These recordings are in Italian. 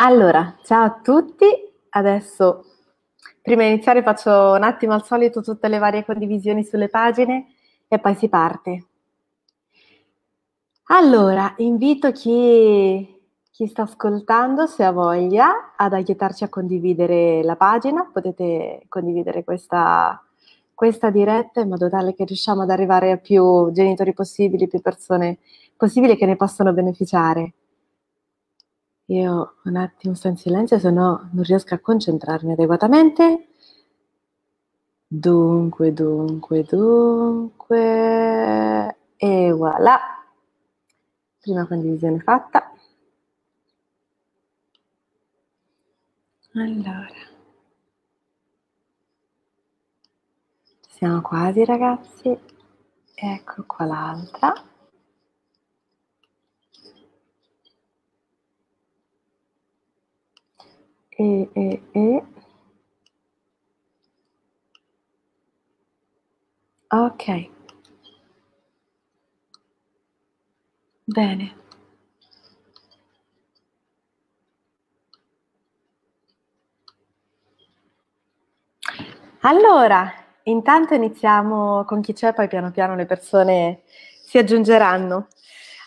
Allora, ciao a tutti. Adesso, prima di iniziare, faccio un attimo al solito tutte le varie condivisioni sulle pagine e poi si parte. Allora, invito chi, chi sta ascoltando, se ha voglia, ad aiutarci a condividere la pagina. Potete condividere questa, questa diretta in modo tale che riusciamo ad arrivare a più genitori possibili, più persone possibili che ne possano beneficiare. Io un attimo sto in silenzio, se no non riesco a concentrarmi adeguatamente. Dunque, dunque, dunque. E voilà. Prima condivisione fatta. Allora. Siamo quasi ragazzi. Ecco qua l'altra. e, e, e. Ok. Bene. Allora, intanto iniziamo con chi c'è, poi piano piano le persone si aggiungeranno.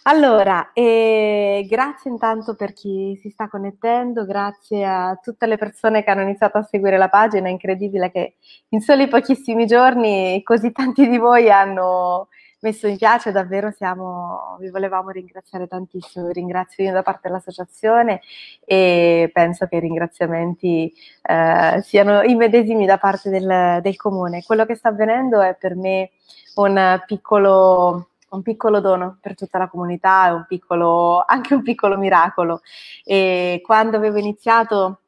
Allora, eh, grazie intanto per chi si sta connettendo, grazie a tutte le persone che hanno iniziato a seguire la pagina, è incredibile che in soli pochissimi giorni così tanti di voi hanno messo in piace, davvero siamo, vi volevamo ringraziare tantissimo, vi ringrazio io da parte dell'associazione e penso che i ringraziamenti eh, siano i medesimi da parte del, del comune. Quello che sta avvenendo è per me un piccolo un piccolo dono per tutta la comunità, un piccolo, anche un piccolo miracolo. E quando avevo iniziato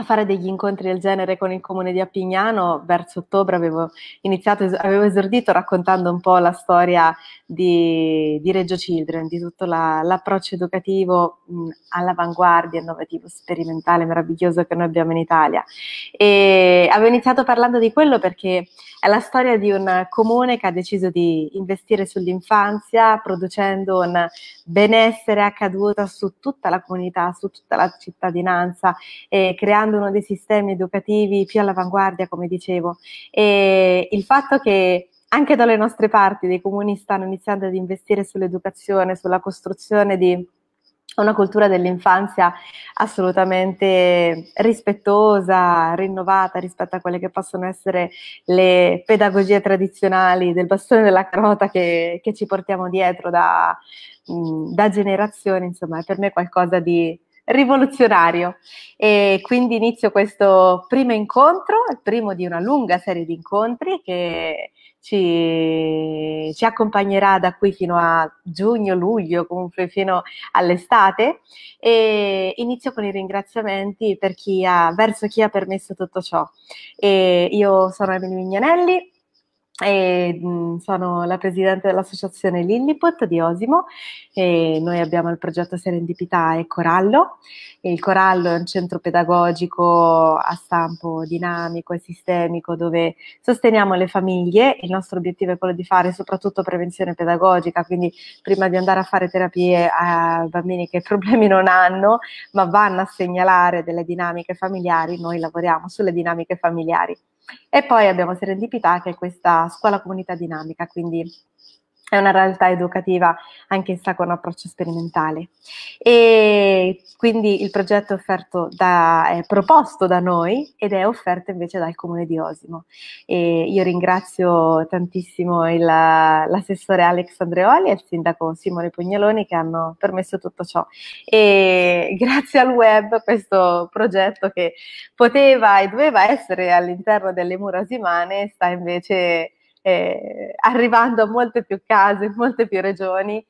a fare degli incontri del genere con il comune di Appignano. Verso ottobre avevo iniziato, avevo esordito raccontando un po' la storia di, di Reggio Children, di tutto la, l'approccio educativo mh, all'avanguardia, innovativo, sperimentale, meraviglioso che noi abbiamo in Italia. E avevo iniziato parlando di quello perché è la storia di un comune che ha deciso di investire sull'infanzia producendo un benessere accaduto su tutta la comunità, su tutta la cittadinanza e creando uno dei sistemi educativi più all'avanguardia, come dicevo. E il fatto che anche dalle nostre parti dei comuni stanno iniziando ad investire sull'educazione, sulla costruzione di una cultura dell'infanzia assolutamente rispettosa, rinnovata rispetto a quelle che possono essere le pedagogie tradizionali del bastone della carota che, che ci portiamo dietro da, da generazioni, insomma, è per me qualcosa di, rivoluzionario. E quindi inizio questo primo incontro, il primo di una lunga serie di incontri che ci, ci accompagnerà da qui fino a giugno, luglio, comunque fino all'estate. E inizio con i ringraziamenti per chi ha, verso chi ha permesso tutto ciò. E io sono Emily Mignanelli e, mm, sono la presidente dell'associazione Lilliput di Osimo e noi abbiamo il progetto Serendipità e Corallo. E il Corallo è un centro pedagogico a stampo dinamico e sistemico dove sosteniamo le famiglie. Il nostro obiettivo è quello di fare soprattutto prevenzione pedagogica, quindi prima di andare a fare terapie a bambini che problemi non hanno, ma vanno a segnalare delle dinamiche familiari, noi lavoriamo sulle dinamiche familiari. E poi abbiamo Serendipità, che è questa scuola comunità dinamica, quindi è una realtà educativa anch'essa con approccio sperimentale. E quindi il progetto da, è proposto da noi ed è offerto invece dal comune di Osimo. E io ringrazio tantissimo il, l'assessore Alex Andreoli e il sindaco Simone Pugnaloni che hanno permesso tutto ciò. E grazie al web questo progetto che poteva e doveva essere all'interno delle mura osimane sta invece eh, arrivando a molte più case, in molte più regioni.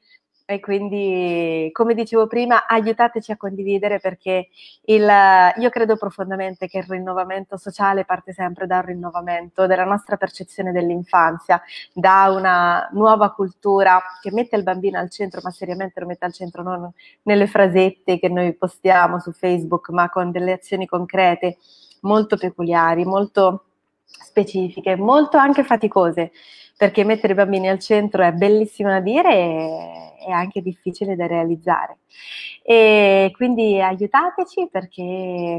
E quindi, come dicevo prima, aiutateci a condividere perché il, io credo profondamente che il rinnovamento sociale parte sempre dal rinnovamento della nostra percezione dell'infanzia, da una nuova cultura che mette il bambino al centro, ma seriamente lo mette al centro non nelle frasette che noi postiamo su Facebook, ma con delle azioni concrete molto peculiari, molto specifiche, molto anche faticose, perché mettere i bambini al centro è bellissimo da dire e è anche difficile da realizzare. E quindi aiutateci perché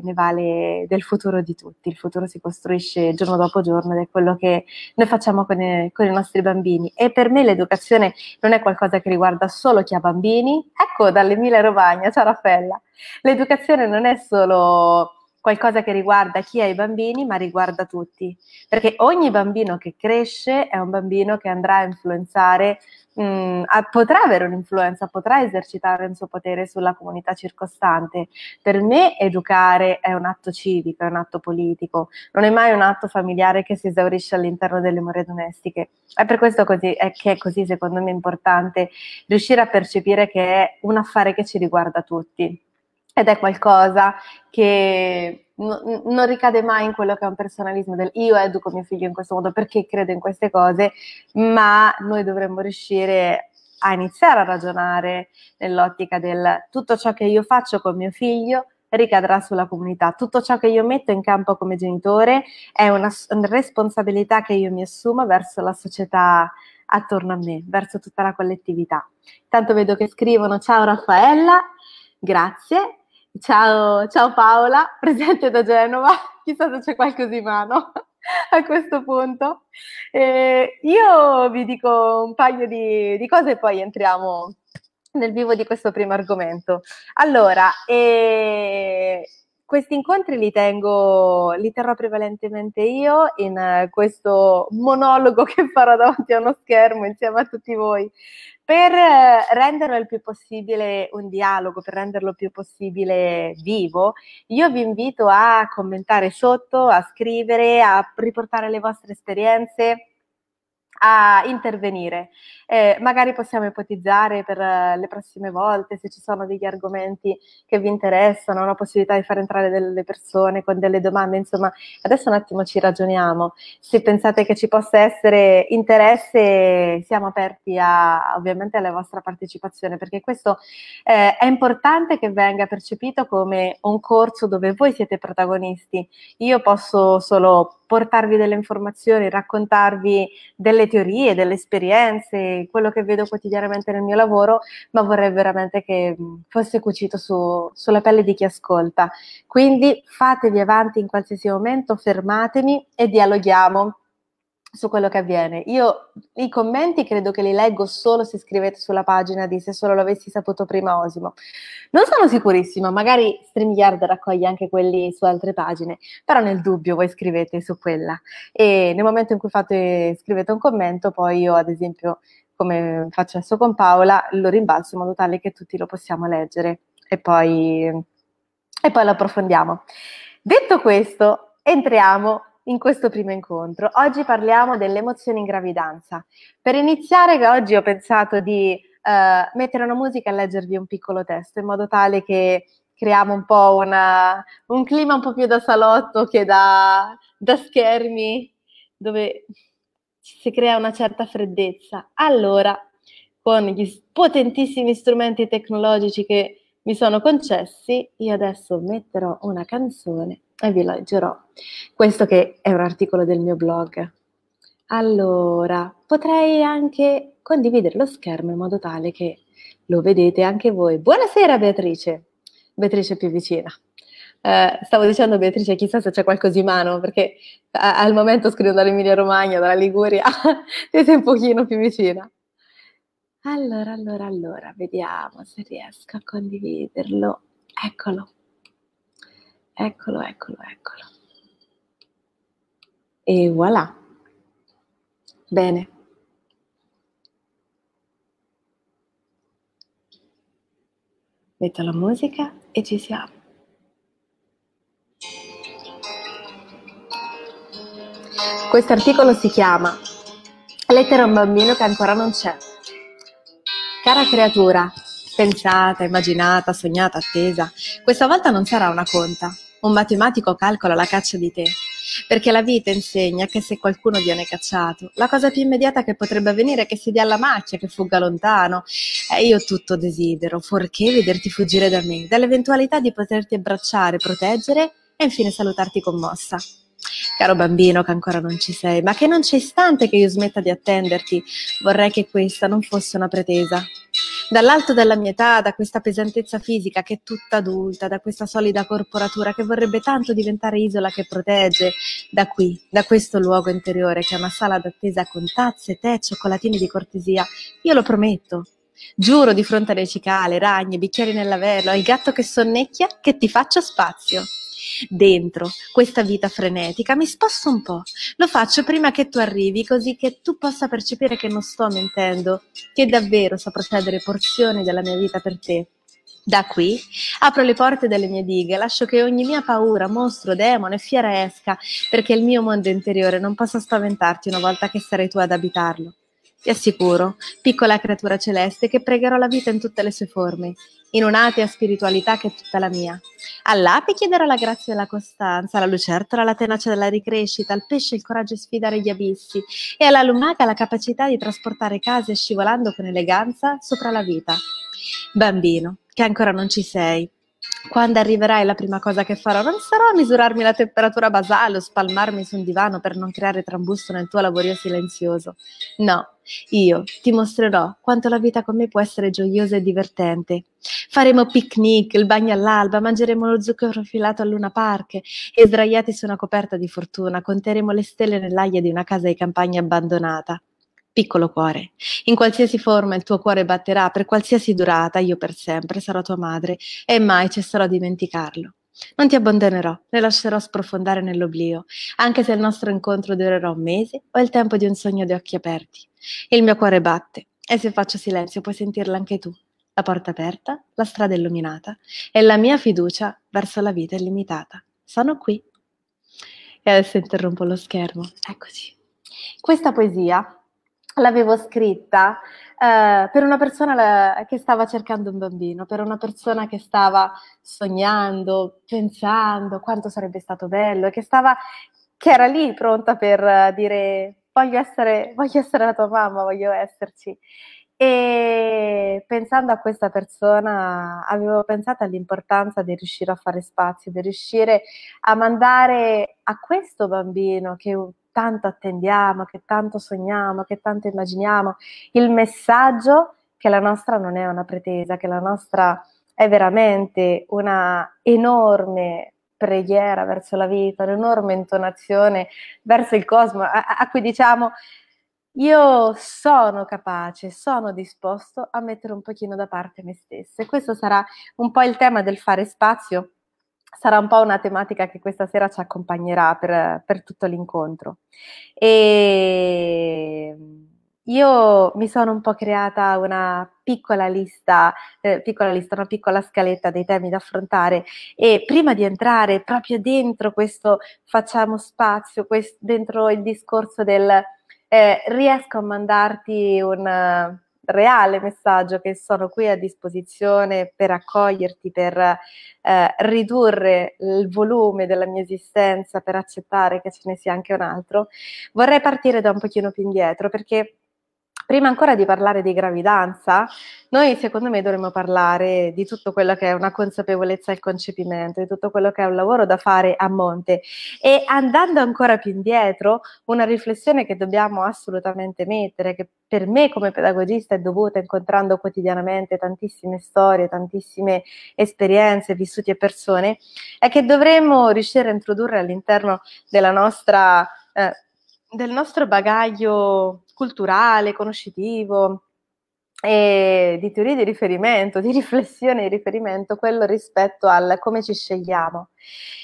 ne vale del futuro di tutti, il futuro si costruisce giorno dopo giorno ed è quello che noi facciamo con i, con i nostri bambini. E per me l'educazione non è qualcosa che riguarda solo chi ha bambini, ecco dalle Romagna, ciao Raffaella, l'educazione non è solo qualcosa che riguarda chi ha i bambini, ma riguarda tutti, perché ogni bambino che cresce è un bambino che andrà a influenzare, mh, mm, a, potrà avere un'influenza, potrà esercitare un suo potere sulla comunità circostante. Per me educare è un atto civico, è un atto politico, non è mai un atto familiare che si esaurisce all'interno delle mura domestiche. È per questo così, è che è così, secondo me, importante riuscire a percepire che è un affare che ci riguarda tutti ed è qualcosa che non ricade mai in quello che è un personalismo del io educo mio figlio in questo modo perché credo in queste cose, ma noi dovremmo riuscire a iniziare a ragionare nell'ottica del tutto ciò che io faccio con mio figlio ricadrà sulla comunità. Tutto ciò che io metto in campo come genitore è una responsabilità che io mi assumo verso la società attorno a me, verso tutta la collettività. Tanto vedo che scrivono ciao Raffaella, grazie, Ciao, ciao Paola, presente da Genova, chissà se c'è qualcosa in mano a questo punto. Eh, io vi dico un paio di, di cose e poi entriamo nel vivo di questo primo argomento. Allora, eh, questi incontri li tengo, li terrò prevalentemente io in eh, questo monologo che farò davanti a uno schermo insieme a tutti voi per eh, renderlo il più possibile un dialogo, per renderlo il più possibile vivo, io vi invito a commentare sotto, a scrivere, a riportare le vostre esperienze, a intervenire. Eh, magari possiamo ipotizzare per eh, le prossime volte se ci sono degli argomenti che vi interessano, la possibilità di far entrare delle persone con delle domande, insomma, adesso un attimo ci ragioniamo. Se pensate che ci possa essere interesse, siamo aperti a, ovviamente alla vostra partecipazione, perché questo eh, è importante che venga percepito come un corso dove voi siete protagonisti. Io posso solo portarvi delle informazioni, raccontarvi delle teorie, delle esperienze, quello che vedo quotidianamente nel mio lavoro, ma vorrei veramente che mm, fosse cucito su, sulla pelle di chi ascolta. Quindi fatevi avanti in qualsiasi momento, fermatemi e dialoghiamo su quello che avviene. Io i commenti credo che li leggo solo se scrivete sulla pagina di se solo l'avessi saputo prima Osimo. Non sono sicurissima, magari StreamYard raccoglie anche quelli su altre pagine, però nel dubbio voi scrivete su quella e nel momento in cui fate, scrivete un commento, poi io ad esempio, come faccio adesso con Paola, lo rimbalzo in modo tale che tutti lo possiamo leggere e poi, e poi lo approfondiamo. Detto questo, entriamo in questo primo incontro. Oggi parliamo delle emozioni in gravidanza. Per iniziare, oggi ho pensato di eh, mettere una musica e leggervi un piccolo testo in modo tale che creiamo un po' una, un clima un po' più da salotto che da, da schermi, dove si crea una certa freddezza. Allora, con gli potentissimi strumenti tecnologici che mi sono concessi, io adesso metterò una canzone e vi leggerò questo che è un articolo del mio blog. Allora, potrei anche condividere lo schermo in modo tale che lo vedete anche voi. Buonasera Beatrice, Beatrice più vicina. Eh, stavo dicendo Beatrice, chissà se c'è qualcosa in mano, perché a- al momento scrivo dall'Emilia Romagna, dalla Liguria, siete un pochino più vicina. Allora, allora, allora, vediamo se riesco a condividerlo. Eccolo. Eccolo, eccolo, eccolo. E voilà. Bene. Metto la musica e ci siamo. Questo articolo si chiama Lettera a un bambino che ancora non c'è. Cara creatura, pensata, immaginata, sognata, attesa, questa volta non sarà una conta. Un matematico calcola la caccia di te, perché la vita insegna che se qualcuno viene cacciato, la cosa più immediata che potrebbe avvenire è che si dia alla macchia, che fugga lontano. E io tutto desidero, fuorché vederti fuggire da me, dall'eventualità di poterti abbracciare, proteggere e infine salutarti commossa. Caro bambino che ancora non ci sei, ma che non c'è istante che io smetta di attenderti, vorrei che questa non fosse una pretesa, dall'alto della mia età, da questa pesantezza fisica che è tutta adulta, da questa solida corporatura che vorrebbe tanto diventare isola che protegge, da qui, da questo luogo interiore che è una sala d'attesa con tazze, tè, cioccolatini di cortesia, io lo prometto. Giuro di fronte alle cicale, ragni, bicchieri nell'averlo, al gatto che sonnecchia, che ti faccio spazio dentro questa vita frenetica, mi sposto un po', lo faccio prima che tu arrivi così che tu possa percepire che non sto mentendo, che davvero so procedere porzioni della mia vita per te. Da qui apro le porte delle mie dighe, lascio che ogni mia paura, mostro, demone, fiera esca, perché il mio mondo interiore non possa spaventarti una volta che sarai tu ad abitarlo. Ti assicuro, piccola creatura celeste, che pregherò la vita in tutte le sue forme, in un'atea spiritualità che è tutta la mia. All'ape chiederò la grazia e la costanza, alla lucertola la tenacia della ricrescita, al pesce il coraggio di sfidare gli abissi e alla lumaca la capacità di trasportare case scivolando con eleganza sopra la vita. Bambino, che ancora non ci sei, quando arriverai la prima cosa che farò non sarà misurarmi la temperatura basale o spalmarmi su un divano per non creare trambusto nel tuo lavorio silenzioso. No, io ti mostrerò quanto la vita con me può essere gioiosa e divertente. Faremo picnic, il bagno all'alba, mangeremo lo zucchero filato a Luna Park e sdraiati su una coperta di fortuna conteremo le stelle nell'aia di una casa di campagna abbandonata. Piccolo cuore, in qualsiasi forma il tuo cuore batterà, per qualsiasi durata, io per sempre sarò tua madre e mai cesserò di dimenticarlo. Non ti abbandonerò, ne lascerò sprofondare nell'oblio, anche se il nostro incontro durerà un mese o il tempo di un sogno di occhi aperti. Il mio cuore batte e se faccio silenzio puoi sentirla anche tu. La porta aperta, la strada illuminata e la mia fiducia verso la vita illimitata. Sono qui. E adesso interrompo lo schermo. Eccoci. Questa poesia l'avevo scritta eh, per una persona la, che stava cercando un bambino, per una persona che stava sognando, pensando quanto sarebbe stato bello, che, stava, che era lì pronta per eh, dire voglio essere, voglio essere la tua mamma, voglio esserci. E pensando a questa persona avevo pensato all'importanza di riuscire a fare spazio, di riuscire a mandare a questo bambino che tanto attendiamo, che tanto sogniamo, che tanto immaginiamo, il messaggio che la nostra non è una pretesa, che la nostra è veramente una enorme preghiera verso la vita, un'enorme intonazione verso il cosmo, a, a cui diciamo io sono capace, sono disposto a mettere un pochino da parte me stessa. E questo sarà un po' il tema del fare spazio sarà un po' una tematica che questa sera ci accompagnerà per, per tutto l'incontro. E mm, io mi sono un po' creata una piccola lista, eh, piccola lista, una piccola scaletta dei temi da affrontare e prima di entrare proprio dentro questo facciamo spazio, questo, dentro il discorso del eh, riesco a mandarti un reale messaggio che sono qui a disposizione per accoglierti, per eh, ridurre il volume della mia esistenza, per accettare che ce ne sia anche un altro, vorrei partire da un pochino più indietro perché prima ancora di parlare di gravidanza, noi secondo me dovremmo parlare di tutto quello che è una consapevolezza al concepimento, di tutto quello che è un lavoro da fare a monte e andando ancora più indietro, una riflessione che dobbiamo assolutamente mettere, che per me come pedagogista è dovuta incontrando quotidianamente tantissime storie, tantissime esperienze, vissuti e persone, è che dovremmo riuscire a introdurre all'interno della nostra... Eh, del nostro bagaglio culturale, conoscitivo, di teorie di riferimento, di riflessione di riferimento, quello rispetto al come ci scegliamo.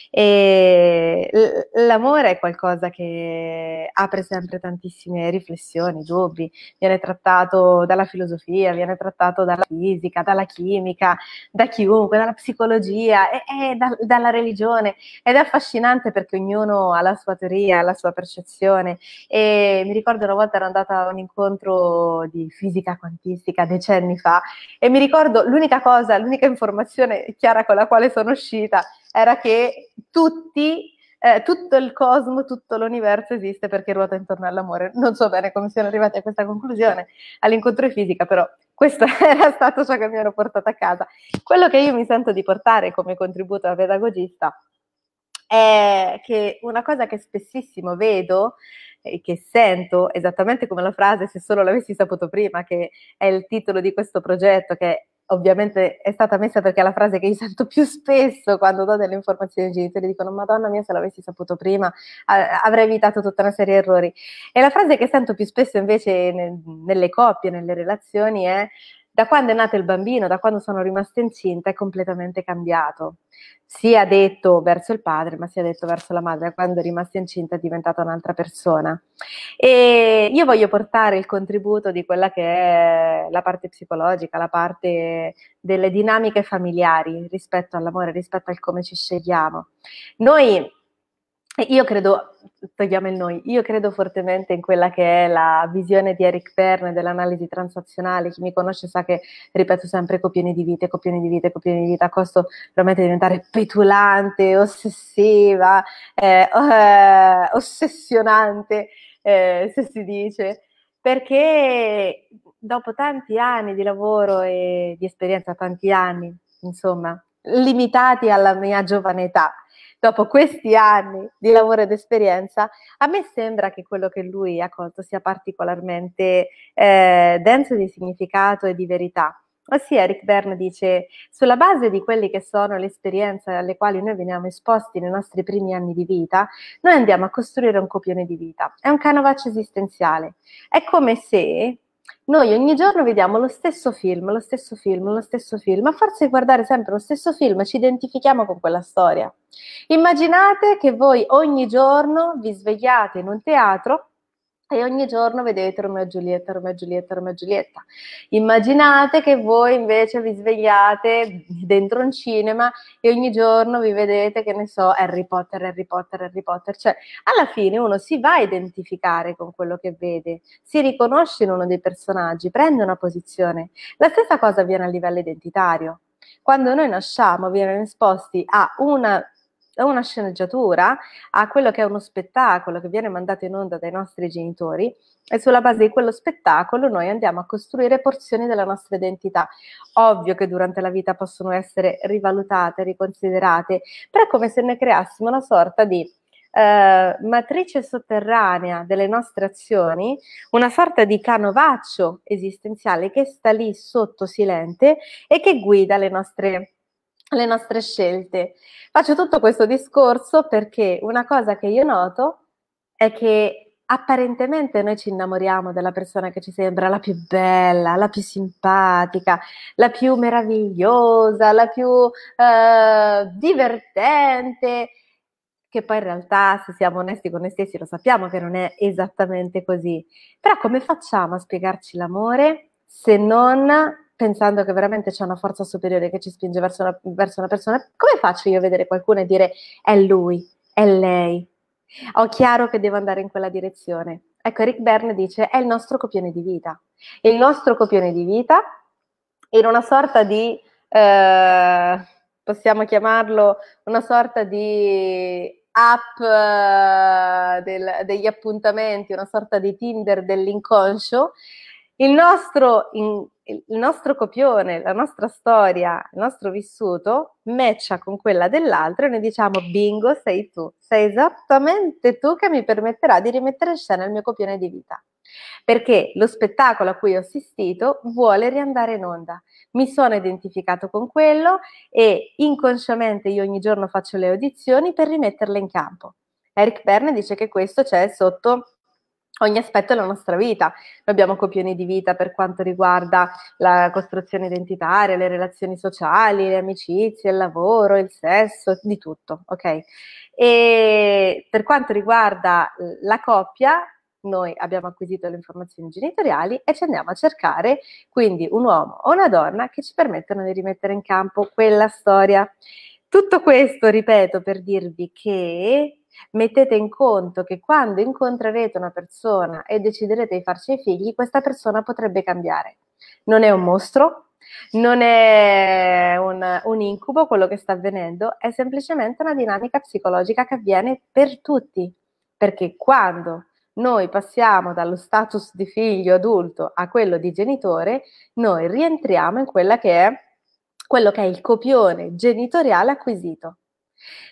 E l'amore è qualcosa che apre sempre tantissime riflessioni, dubbi, viene trattato dalla filosofia, viene trattato dalla fisica, dalla chimica, da chiunque, dalla psicologia e, e da, dalla religione ed è affascinante perché ognuno ha la sua teoria, la sua percezione e mi ricordo una volta ero andata a un incontro di fisica quantistica decenni fa e mi ricordo l'unica cosa, l'unica informazione chiara con la quale sono uscita era che tutti eh, tutto il cosmo, tutto l'universo esiste perché ruota intorno all'amore. Non so bene come siano arrivati a questa conclusione all'incontro di fisica, però questo era stato ciò che mi ero portato a casa. Quello che io mi sento di portare come contributo da pedagogista è che una cosa che spessissimo vedo e che sento, esattamente come la frase se solo l'avessi saputo prima, che è il titolo di questo progetto, che ovviamente è stata messa perché è la frase che io sento più spesso quando do delle informazioni ai genitori, dicono Madonna mia, se l'avessi saputo prima avrei evitato tutta una serie di errori. E la frase che sento più spesso invece nel, nelle coppie, nelle relazioni è da quando è nato il bambino, da quando sono rimasta incinta, è completamente cambiato. Sia detto verso il padre, ma sia detto verso la madre. Quando è rimasta incinta è diventata un'altra persona. E io voglio portare il contributo di quella che è la parte psicologica, la parte delle dinamiche familiari rispetto all'amore, rispetto al come ci scegliamo. Noi io credo, togliamo il noi, io credo fortemente in quella che è la visione di Eric Perne dell'analisi transazionale. Chi mi conosce sa che ripeto sempre copioni di vite, copioni di vite, copioni di vita. a costo veramente diventare petulante, ossessiva, eh, eh, ossessionante, eh, se si dice, perché dopo tanti anni di lavoro e di esperienza, tanti anni, insomma, limitati alla mia giovane età, dopo questi anni di lavoro ed esperienza, a me sembra che quello che lui ha colto sia particolarmente eh, denso di significato e di verità. Ossia, Eric Bern dice, sulla base di quelle che sono le esperienze alle quali noi veniamo esposti nei nostri primi anni di vita, noi andiamo a costruire un copione di vita. È un canovaccio esistenziale. È come se noi ogni giorno vediamo lo stesso film, lo stesso film, lo stesso film, a forza di guardare sempre lo stesso film ci identifichiamo con quella storia. Immaginate che voi ogni giorno vi svegliate in un teatro e ogni giorno vedete Romeo e Giulietta, Romeo e Giulietta, Romeo e Giulietta. Immaginate che voi invece vi svegliate dentro un cinema e ogni giorno vi vedete, che ne so, Harry Potter, Harry Potter, Harry Potter. Cioè, alla fine uno si va a identificare con quello che vede, si riconosce in uno dei personaggi, prende una posizione. La stessa cosa avviene a livello identitario. Quando noi nasciamo, viene esposti a una da una sceneggiatura a quello che è uno spettacolo che viene mandato in onda dai nostri genitori e sulla base di quello spettacolo noi andiamo a costruire porzioni della nostra identità. Ovvio che durante la vita possono essere rivalutate, riconsiderate, però è come se ne creassimo una sorta di eh, matrice sotterranea delle nostre azioni, una sorta di canovaccio esistenziale che sta lì sotto silente e che guida le nostre azioni le nostre scelte. Faccio tutto questo discorso perché una cosa che io noto è che apparentemente noi ci innamoriamo della persona che ci sembra la più bella, la più simpatica, la più meravigliosa, la più eh, divertente, che poi in realtà se siamo onesti con noi stessi lo sappiamo che non è esattamente così. Però come facciamo a spiegarci l'amore se non pensando che veramente c'è una forza superiore che ci spinge verso una, verso una persona, come faccio io a vedere qualcuno e dire è lui, è lei? Ho chiaro che devo andare in quella direzione. Ecco, Rick Bern dice è il nostro copione di vita. Il nostro copione di vita in una sorta di... Eh, possiamo chiamarlo una sorta di app eh, del, degli appuntamenti, una sorta di Tinder dell'inconscio, il nostro in, il nostro copione, la nostra storia, il nostro vissuto matcha con quella dell'altro e noi diciamo bingo, sei tu, sei esattamente tu che mi permetterà di rimettere in scena il mio copione di vita. Perché lo spettacolo a cui ho assistito vuole riandare in onda. Mi sono identificato con quello e inconsciamente io ogni giorno faccio le audizioni per rimetterle in campo. Eric Berne dice che questo c'è sotto ogni aspetto della nostra vita. Noi abbiamo copioni di vita per quanto riguarda la costruzione identitaria, le relazioni sociali, le amicizie, il lavoro, il sesso, di tutto, ok? E per quanto riguarda la coppia, noi abbiamo acquisito le informazioni genitoriali e ci andiamo a cercare quindi un uomo o una donna che ci permettano di rimettere in campo quella storia. Tutto questo, ripeto, per dirvi che mettete in conto che quando incontrerete una persona e deciderete di farci i figli, questa persona potrebbe cambiare. Non è un mostro, non è un, un, incubo quello che sta avvenendo, è semplicemente una dinamica psicologica che avviene per tutti, perché quando noi passiamo dallo status di figlio adulto a quello di genitore, noi rientriamo in quella che è, quello che è il copione genitoriale acquisito.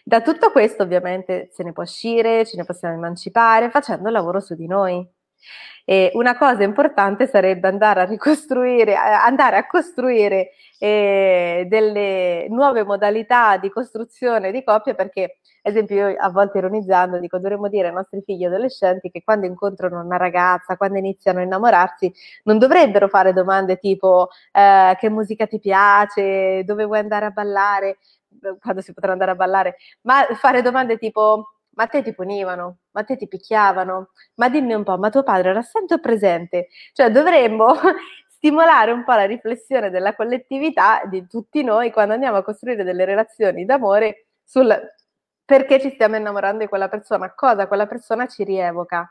Da tutto questo ovviamente se ne può uscire, ce ne possiamo emancipare facendo lavoro su di noi. E una cosa importante sarebbe andare a ricostruire, andare a costruire eh, delle nuove modalità di costruzione di coppia perché, ad esempio, io a volte ironizzando dico dovremmo dire ai nostri figli adolescenti che quando incontrano una ragazza, quando iniziano a innamorarsi, non dovrebbero fare domande tipo eh, che musica ti piace, dove vuoi andare a ballare, quando si potrà andare a ballare, ma fare domande tipo ma te ti punivano, ma te ti picchiavano, ma dimmi un po', ma tuo padre era sempre presente? Cioè dovremmo stimolare un po' la riflessione della collettività, di tutti noi, quando andiamo a costruire delle relazioni d'amore sul perché ci stiamo innamorando di quella persona, cosa quella persona ci rievoca.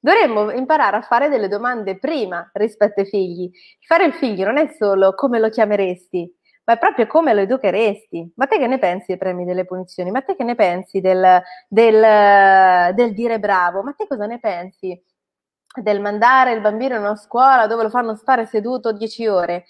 Dovremmo imparare a fare delle domande prima rispetto ai figli. Fare il figlio non è solo come lo chiameresti, ma è proprio come lo educheresti. Ma te che ne pensi dei premi delle punizioni? Ma te che ne pensi del, del, del dire bravo? Ma te cosa ne pensi? del mandare il bambino in una scuola dove lo fanno stare seduto dieci ore.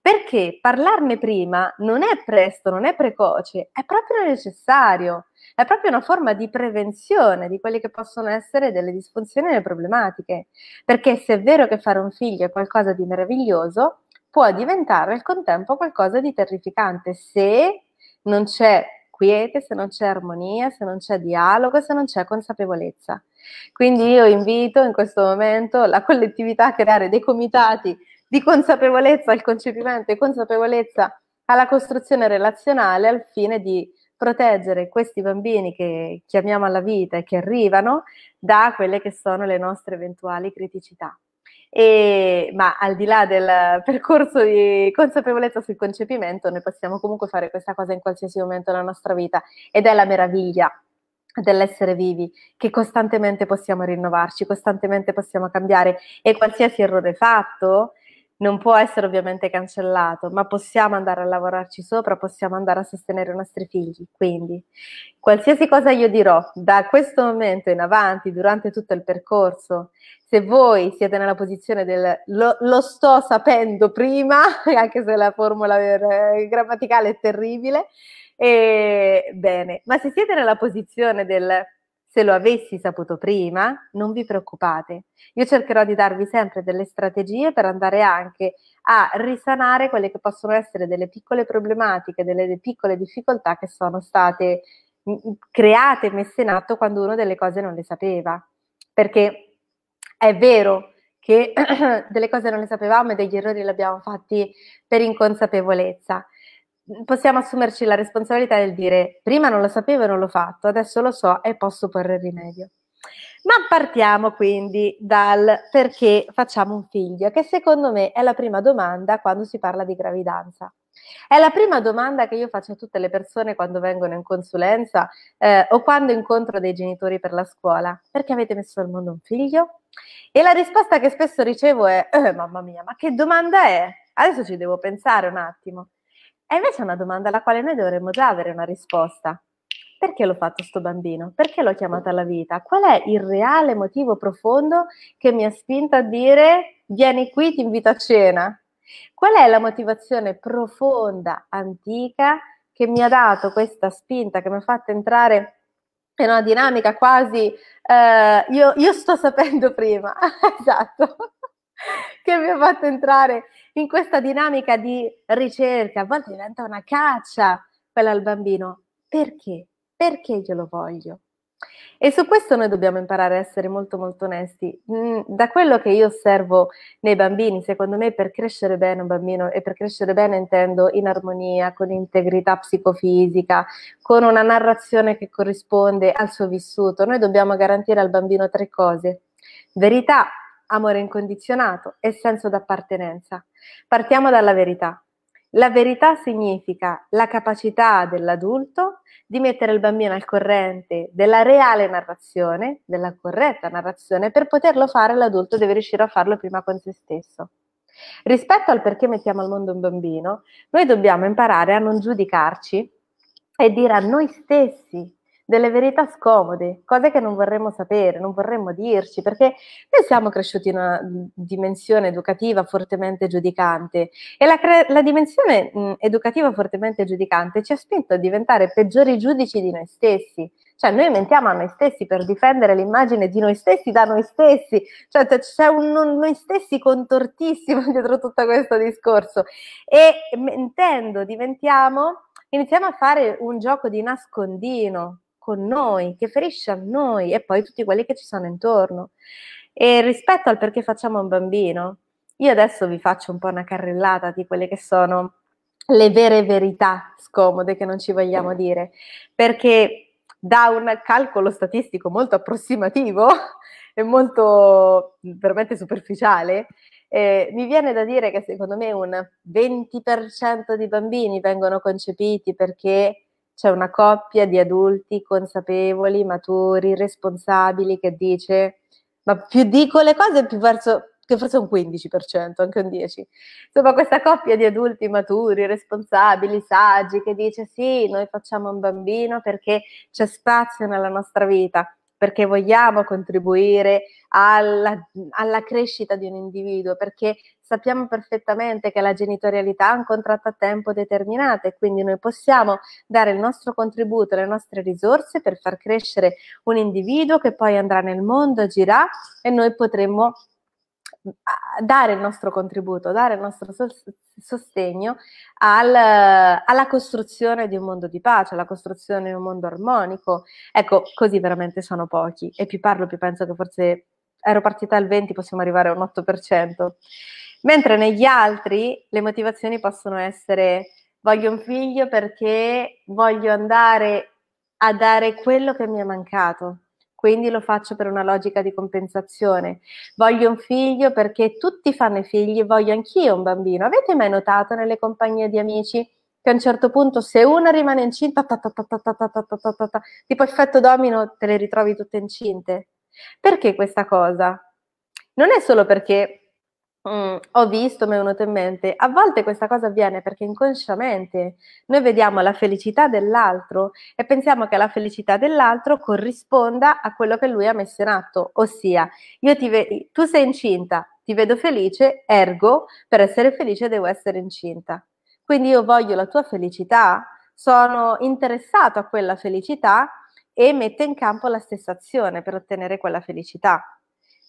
Perché parlarne prima non è presto, non è precoce, è proprio necessario, è proprio una forma di prevenzione di quelle che possono essere delle disfunzioni e delle problematiche. Perché se è vero che fare un figlio è qualcosa di meraviglioso, può diventare al contempo qualcosa di terrificante se non c'è quiete, se non c'è armonia, se non c'è dialogo, se non c'è consapevolezza. Quindi io invito in questo momento la collettività a creare dei comitati di consapevolezza al concepimento e consapevolezza alla costruzione relazionale al fine di proteggere questi bambini che chiamiamo alla vita e che arrivano da quelle che sono le nostre eventuali criticità. E, ma al di là del percorso di consapevolezza sul concepimento, noi possiamo comunque fare questa cosa in qualsiasi momento della nostra vita ed è la meraviglia dell'essere vivi, che costantemente possiamo rinnovarci, costantemente possiamo cambiare e qualsiasi errore fatto non può essere ovviamente cancellato, ma possiamo andare a lavorarci sopra, possiamo andare a sostenere i nostri figli. Quindi, qualsiasi cosa io dirò da questo momento in avanti, durante tutto il percorso, se voi siete nella posizione del lo, lo sto sapendo prima, anche se la formula eh, grammaticale è terribile, e, bene, ma se siete nella posizione del se lo avessi saputo prima, non vi preoccupate. Io cercherò di darvi sempre delle strategie per andare anche a risanare quelle che possono essere delle piccole problematiche, delle piccole difficoltà che sono state mm, mm, create, messe in atto quando uno delle cose non le sapeva. Perché è vero che delle cose non le sapevamo e degli errori li abbiamo fatti per inconsapevolezza, possiamo assumerci la responsabilità del dire prima non lo sapevo e non l'ho fatto, adesso lo so e posso porre rimedio. Ma partiamo quindi dal perché facciamo un figlio, che secondo me è la prima domanda quando si parla di gravidanza. È la prima domanda che io faccio a tutte le persone quando vengono in consulenza eh, o quando incontro dei genitori per la scuola. Perché avete messo al mondo un figlio? E la risposta che spesso ricevo è, eh, mamma mia, ma che domanda è? Adesso ci devo pensare un attimo. È invece una domanda alla quale noi dovremmo già avere una risposta. Perché l'ho fatto sto bambino? Perché l'ho chiamato alla vita? Qual è il reale motivo profondo che mi ha spinto a dire vieni qui, ti invito a cena? Qual è la motivazione profonda, antica, che mi ha dato questa spinta, che mi ha fatto entrare in una dinamica quasi eh, io, io sto sapendo prima, esatto, che mi ha fatto entrare in questa dinamica di ricerca, a volte diventa una caccia quella al bambino. Perché? Perché glielo voglio? E su questo noi dobbiamo imparare a essere molto molto onesti. Mm, da quello che io osservo nei bambini, secondo me per crescere bene un bambino, e per crescere bene intendo in armonia, con integrità psicofisica, con una narrazione che corrisponde al suo vissuto, noi dobbiamo garantire al bambino tre cose. Verità, amore incondizionato e senso d'appartenenza. Partiamo dalla verità. La verità significa la capacità dell'adulto di mettere il bambino al corrente della reale narrazione, della corretta narrazione, per poterlo fare l'adulto deve riuscire a farlo prima con se stesso. Rispetto al perché mettiamo al mondo un bambino, noi dobbiamo imparare a non giudicarci e dire a noi stessi delle verità scomode, cose che non vorremmo sapere, non vorremmo dirci, perché noi siamo cresciuti in una dimensione educativa fortemente giudicante e la, cre- la dimensione mh, educativa fortemente giudicante ci ha spinto a diventare peggiori giudici di noi stessi. Cioè noi mentiamo a noi stessi per difendere l'immagine di noi stessi da noi stessi, cioè c'è un noi stessi contortissimo dietro tutto questo discorso e mentendo diventiamo, iniziamo a fare un gioco di nascondino, con noi, che ferisce a noi e poi tutti quelli che ci sono intorno. E rispetto al perché facciamo un bambino, io adesso vi faccio un po' una carrellata di quelle che sono le vere verità scomode che non ci vogliamo dire, perché da un calcolo statistico molto approssimativo e molto veramente superficiale, eh, mi viene da dire che secondo me un 20% di bambini vengono concepiti perché c'è una coppia di adulti consapevoli, maturi, responsabili che dice ma più dico le cose più verso che forse un 15%, anche un 10%. Insomma, questa coppia di adulti maturi, responsabili, saggi, che dice sì, noi facciamo un bambino perché c'è spazio nella nostra vita perché vogliamo contribuire alla, alla crescita di un individuo, perché sappiamo perfettamente che la genitorialità è un contratto a tempo determinato e quindi noi possiamo dare il nostro contributo, le nostre risorse per far crescere un individuo che poi andrà nel mondo, agirà e noi potremo dare il nostro contributo, dare il nostro sostegno al, alla costruzione di un mondo di pace, alla costruzione di un mondo armonico. Ecco, così veramente sono pochi e più parlo più penso che forse ero partita al 20, possiamo arrivare a un 8%. Mentre negli altri le motivazioni possono essere voglio un figlio perché voglio andare a dare quello che mi è mancato, quindi lo faccio per una logica di compensazione. Voglio un figlio perché tutti fanno i figli, voglio anch'io un bambino. Avete mai notato nelle compagnie di amici che a un certo punto se una rimane incinta, tipo effetto domino, te le ritrovi tutte incinte? Perché questa cosa? Non è solo perché Mm, ho visto, mi è venuto in mente. A volte questa cosa avviene perché inconsciamente noi vediamo la felicità dell'altro e pensiamo che la felicità dell'altro corrisponda a quello che lui ha messo in atto, ossia io ti ve- tu sei incinta, ti vedo felice, ergo per essere felice devo essere incinta. Quindi io voglio la tua felicità, sono interessato a quella felicità e metto in campo la stessa azione per ottenere quella felicità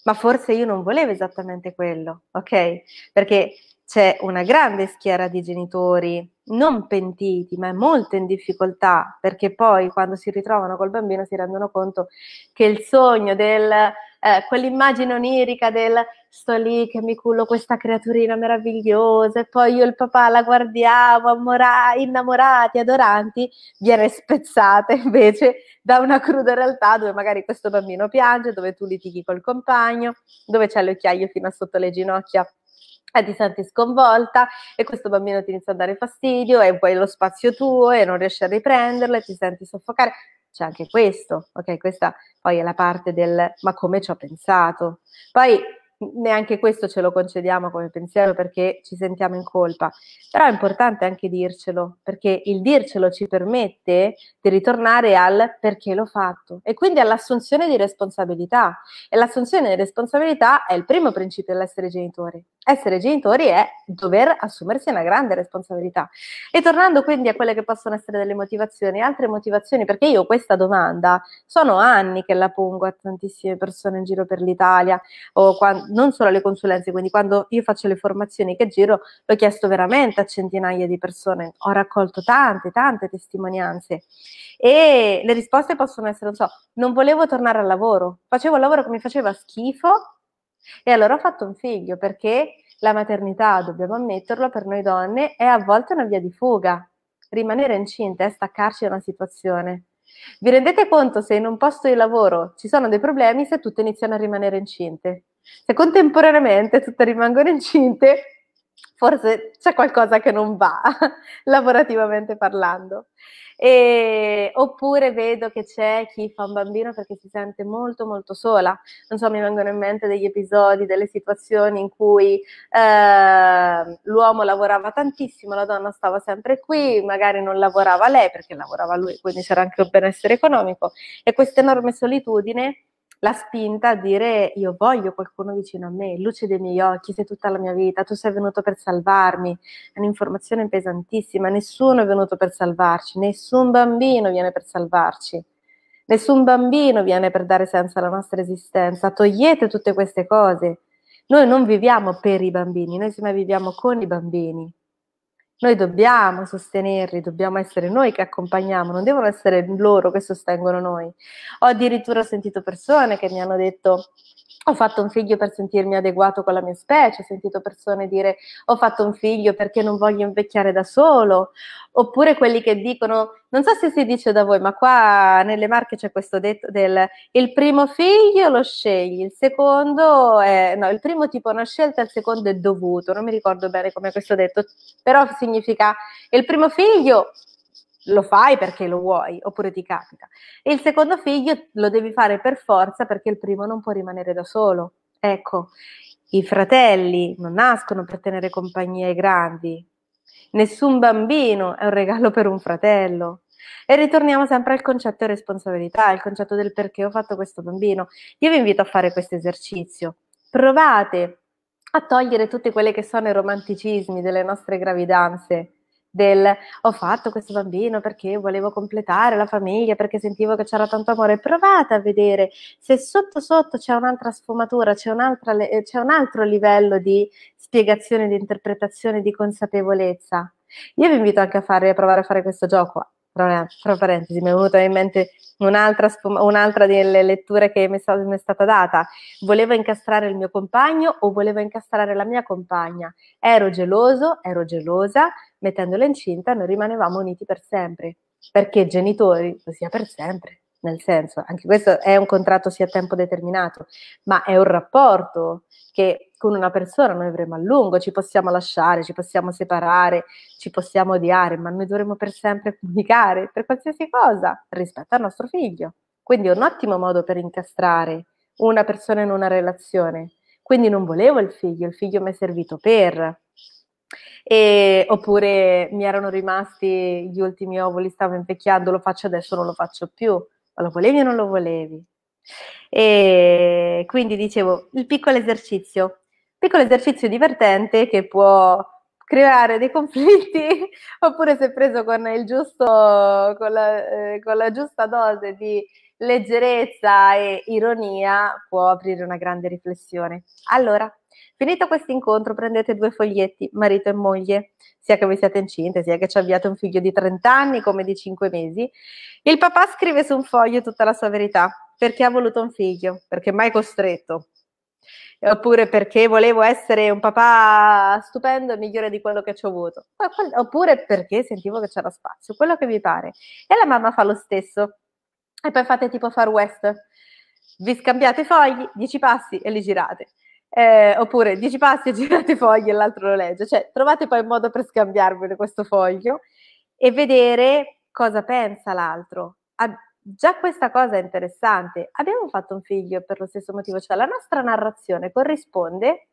ma forse io non volevo esattamente quello, ok? Perché c'è una grande schiera di genitori non pentiti, ma molto in difficoltà, perché poi quando si ritrovano col bambino si rendono conto che il sogno del eh, quell'immagine onirica del sto lì che mi cullo questa creaturina meravigliosa e poi io e il papà la guardiamo ammora- innamorati, adoranti, viene spezzata invece da una cruda realtà dove magari questo bambino piange, dove tu litighi col compagno, dove c'è l'occhiaio fino a sotto le ginocchia e eh, ti senti sconvolta e questo bambino ti inizia a dare fastidio e poi lo spazio tuo e non riesci a riprenderlo e ti senti soffocare. C'è anche questo, ok? Questa poi è la parte del ma come ci ho pensato. Poi neanche questo ce lo concediamo come pensiero perché ci sentiamo in colpa, però è importante anche dircelo, perché il dircelo ci permette di ritornare al perché l'ho fatto e quindi all'assunzione di responsabilità. E l'assunzione di responsabilità è il primo principio dell'essere genitori. Essere genitori è dover assumersi una grande responsabilità. E tornando quindi a quelle che possono essere delle motivazioni, altre motivazioni, perché io questa domanda sono anni che la pongo a tantissime persone in giro per l'Italia o quando non solo alle consulenze, quindi quando io faccio le formazioni che giro, l'ho chiesto veramente a centinaia di persone, ho raccolto tante, tante testimonianze e le risposte possono essere, non so, non volevo tornare al lavoro, facevo un lavoro che mi faceva schifo e allora ho fatto un figlio perché la maternità, dobbiamo ammetterlo, per noi donne è a volte una via di fuga. Rimanere incinta eh, è staccarci da una situazione. Vi rendete conto se in un posto di lavoro ci sono dei problemi se tutte iniziano a rimanere incinte? Se cioè, contemporaneamente tutte rimangono incinte, forse c'è qualcosa che non va, lavorativamente parlando. E, oppure vedo che c'è chi fa un bambino perché si sente molto molto sola. Non so, mi vengono in mente degli episodi, delle situazioni in cui eh, l'uomo lavorava tantissimo, la donna stava sempre qui, magari non lavorava lei perché lavorava lui, quindi c'era anche un benessere economico e questa enorme solitudine la spinta a dire io voglio qualcuno vicino a me, luce dei miei occhi, sei tutta la mia vita, tu sei venuto per salvarmi. È un'informazione pesantissima, nessuno è venuto per salvarci, nessun bambino viene per salvarci. Nessun bambino viene per dare senso alla nostra esistenza. Togliete tutte queste cose. Noi non viviamo per i bambini, noi semmai viviamo con i bambini. Noi dobbiamo sostenerli, dobbiamo essere noi che accompagniamo, non devono essere loro che sostengono noi. Ho addirittura sentito persone che mi hanno detto ho fatto un figlio per sentirmi adeguato con la mia specie, ho sentito persone dire ho fatto un figlio perché non voglio invecchiare da solo, oppure quelli che dicono non so se si dice da voi, ma qua nelle Marche c'è questo detto del il primo figlio lo scegli, il secondo è, no, il primo tipo è una scelta, il secondo è dovuto. Non mi ricordo bene come questo detto, però significa il primo figlio lo fai perché lo vuoi oppure ti capita. E il secondo figlio lo devi fare per forza perché il primo non può rimanere da solo. Ecco, i fratelli non nascono per tenere compagnia ai grandi, Nessun bambino è un regalo per un fratello. E ritorniamo sempre al concetto di responsabilità, al concetto del perché ho fatto questo bambino. Io vi invito a fare questo esercizio. Provate a togliere tutti quelli che sono i romanticismi delle nostre gravidanze, del ho fatto questo bambino perché volevo completare la famiglia, perché sentivo che c'era tanto amore. Provate a vedere se sotto sotto c'è un'altra sfumatura, c'è un, c'è un altro livello di spiegazione, di interpretazione, di consapevolezza. Io vi invito anche a, fare, a provare a fare questo gioco. Tra parentesi, mi è venuta in mente un'altra, un'altra delle letture che mi è, stata, mi è stata data. Volevo incastrare il mio compagno o volevo incastrare la mia compagna. Ero geloso, ero gelosa, mettendola incinta, noi rimanevamo uniti per sempre. Perché genitori, sia per sempre nel senso, anche questo è un contratto sia a tempo determinato, ma è un rapporto che con una persona noi avremo a lungo, ci possiamo lasciare, ci possiamo separare, ci possiamo odiare, ma noi dovremo per sempre comunicare per qualsiasi cosa rispetto al nostro figlio. Quindi è un ottimo modo per incastrare una persona in una relazione. Quindi non volevo il figlio, il figlio mi è servito per, e, oppure mi erano rimasti gli ultimi ovuli, stavo invecchiando, lo faccio adesso, non lo faccio più o lo volevi o non lo volevi. E quindi dicevo, il piccolo esercizio, piccolo esercizio divertente che può creare dei conflitti, oppure se preso con, il giusto, con, la, eh, con la giusta dose di leggerezza e ironia, può aprire una grande riflessione. Allora, Finito questo incontro, prendete due foglietti, marito e moglie, sia che voi siate incinte, sia che ci abbiate un figlio di 30 anni come di 5 mesi. Il papà scrive su un foglio tutta la sua verità, perché ha voluto un figlio, perché mai costretto, oppure perché volevo essere un papà stupendo e migliore di quello che ci ho avuto, oppure perché sentivo che c'era spazio, quello che vi pare. E la mamma fa lo stesso. E poi fate tipo far west. Vi scambiate i fogli, 10 passi e li girate. Eh, oppure 10 passi e girate foglie e l'altro lo legge. Cioè, trovate poi un modo per scambiarvene questo foglio e vedere cosa pensa l'altro. Ah, già questa cosa è interessante. Abbiamo fatto un figlio per lo stesso motivo, cioè la nostra narrazione corrisponde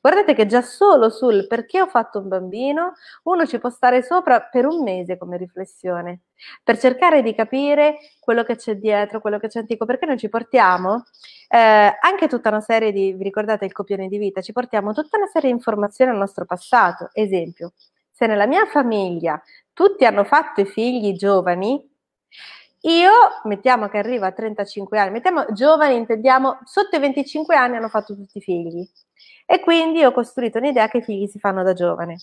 Guardate che già solo sul perché ho fatto un bambino, uno ci può stare sopra per un mese come riflessione, per cercare di capire quello che c'è dietro, quello che c'è antico, perché noi ci portiamo eh, anche tutta una serie di, vi ricordate il copione di vita, ci portiamo tutta una serie di informazioni al nostro passato. Esempio, se nella mia famiglia tutti hanno fatto i figli giovani, io, mettiamo che arriva a 35 anni, mettiamo giovani, intendiamo sotto i 25 anni hanno fatto tutti i figli. E quindi ho costruito un'idea che i figli si fanno da giovane.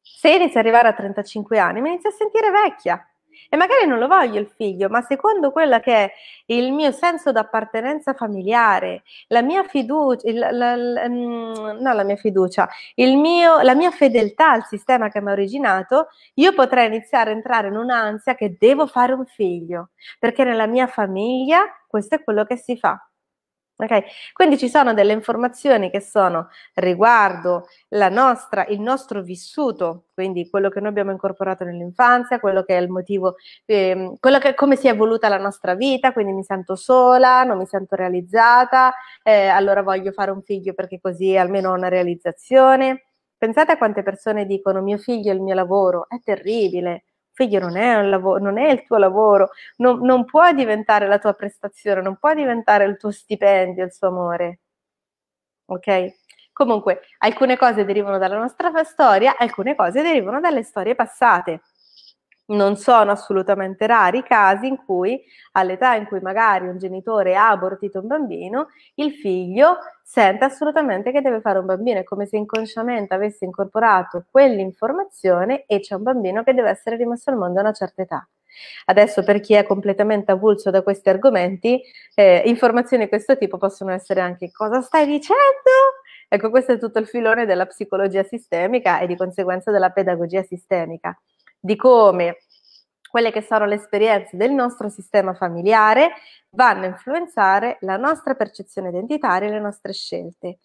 Se inizio ad arrivare a 35 anni, mi inizio a sentire vecchia. E magari non lo voglio il figlio, ma secondo quello che è il mio senso d'appartenenza familiare, la mia fiducia, il, la, la, ehm, no, la mia fiducia, mio, la mia fedeltà al sistema che mi ha originato, io potrei iniziare a entrare in un'ansia che devo fare un figlio, perché nella mia famiglia questo è quello che si fa. Okay? Quindi ci sono delle informazioni che sono riguardo nostra, il nostro vissuto, quindi quello che noi abbiamo incorporato nell'infanzia, quello che è il motivo, ehm, che, come si è evoluta la nostra vita, quindi mi sento sola, non mi sento realizzata, eh, allora voglio fare un figlio perché così almeno ho una realizzazione. Pensate a quante persone dicono mio figlio è il mio lavoro, è terribile, Figlio non è, lavoro, non è il tuo lavoro, non, non può diventare la tua prestazione, non può diventare il tuo stipendio, il suo amore. Ok? Comunque, alcune cose derivano dalla nostra storia, alcune cose derivano dalle storie passate. Non sono assolutamente rari i casi in cui, all'età in cui magari un genitore ha abortito un bambino, il figlio sente assolutamente che deve fare un bambino. È come se inconsciamente avesse incorporato quell'informazione e c'è un bambino che deve essere rimesso al mondo a una certa età. Adesso per chi è completamente avulso da questi argomenti, eh, informazioni di questo tipo possono essere anche cosa stai dicendo? Ecco, questo è tutto il filone della psicologia sistemica e di conseguenza della pedagogia sistemica di come quelle che sono le esperienze del nostro sistema familiare vanno a influenzare la nostra percezione identitaria e le nostre scelte.